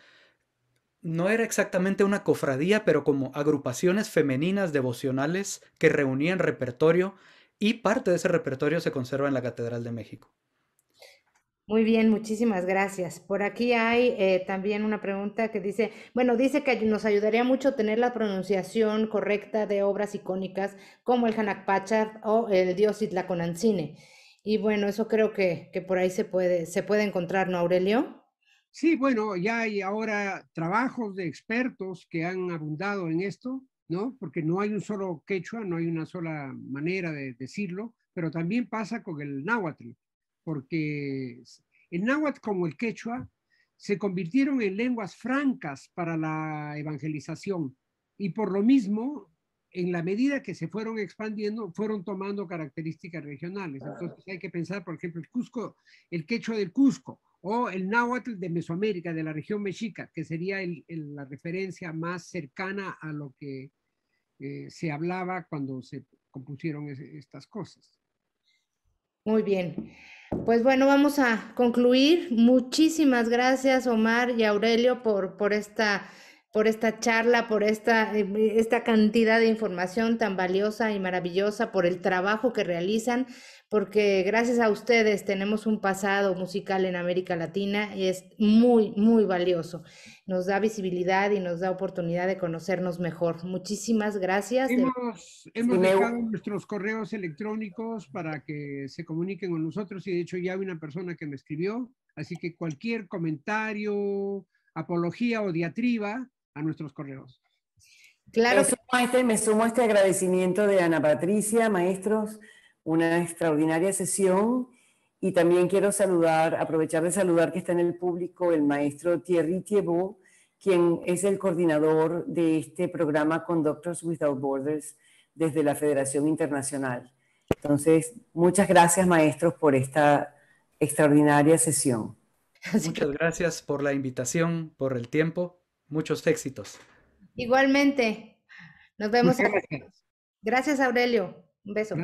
no era exactamente una cofradía, pero como agrupaciones femeninas devocionales que reunían repertorio y parte de ese repertorio se conserva en la Catedral de México. Muy bien, muchísimas gracias. Por aquí hay eh, también una pregunta que dice, bueno, dice que nos ayudaría mucho tener la pronunciación correcta de obras icónicas como el Hanak o el dios Itlaconancine. Y bueno, eso creo que, por ahí se puede, se puede encontrar, ¿no, Aurelio? Sí, bueno, ya hay ahora trabajos de expertos que han abundado en esto, ¿no? Porque no hay un solo quechua, no hay una sola manera de decirlo, pero también pasa con el náhuatl porque el náhuatl como el quechua se convirtieron en lenguas francas para la evangelización y por lo mismo, en la medida que se fueron expandiendo, fueron tomando características regionales. Entonces hay que pensar, por ejemplo, el Cusco, el quechua del Cusco o el náhuatl de Mesoamérica, de la región mexica, que sería la referencia más cercana a lo que eh, se hablaba cuando se compusieron estas cosas. Muy bien. Pues bueno, vamos a concluir. Muchísimas gracias, Omar y Aurelio, por, por esta por esta charla, por esta, eh, esta cantidad de información tan valiosa y maravillosa, por el trabajo que realizan, porque gracias a ustedes tenemos un pasado musical en América Latina y es muy, muy valioso. Nos da visibilidad y nos da oportunidad de conocernos mejor. Muchísimas gracias. Hemos, hemos dejado nuestros correos electrónicos para que se comuniquen con nosotros y de hecho ya hay una persona que me escribió, así que cualquier comentario, apología o diatriba, a nuestros correos. Claro, este, me sumo, a este, agradecimiento de Ana Patricia, maestros, una extraordinaria sesión. Y también quiero saludar, aprovechar de saludar que está en el público el maestro Thierry Thiebaud, quien es el coordinador de este programa con Doctors Without Borders desde la Federación Internacional. Entonces, muchas gracias maestros por esta extraordinaria sesión. Muchas gracias por la invitación, por el tiempo Muchos éxitos. Igualmente. Nos vemos. Gracias, Aurelio. Un beso.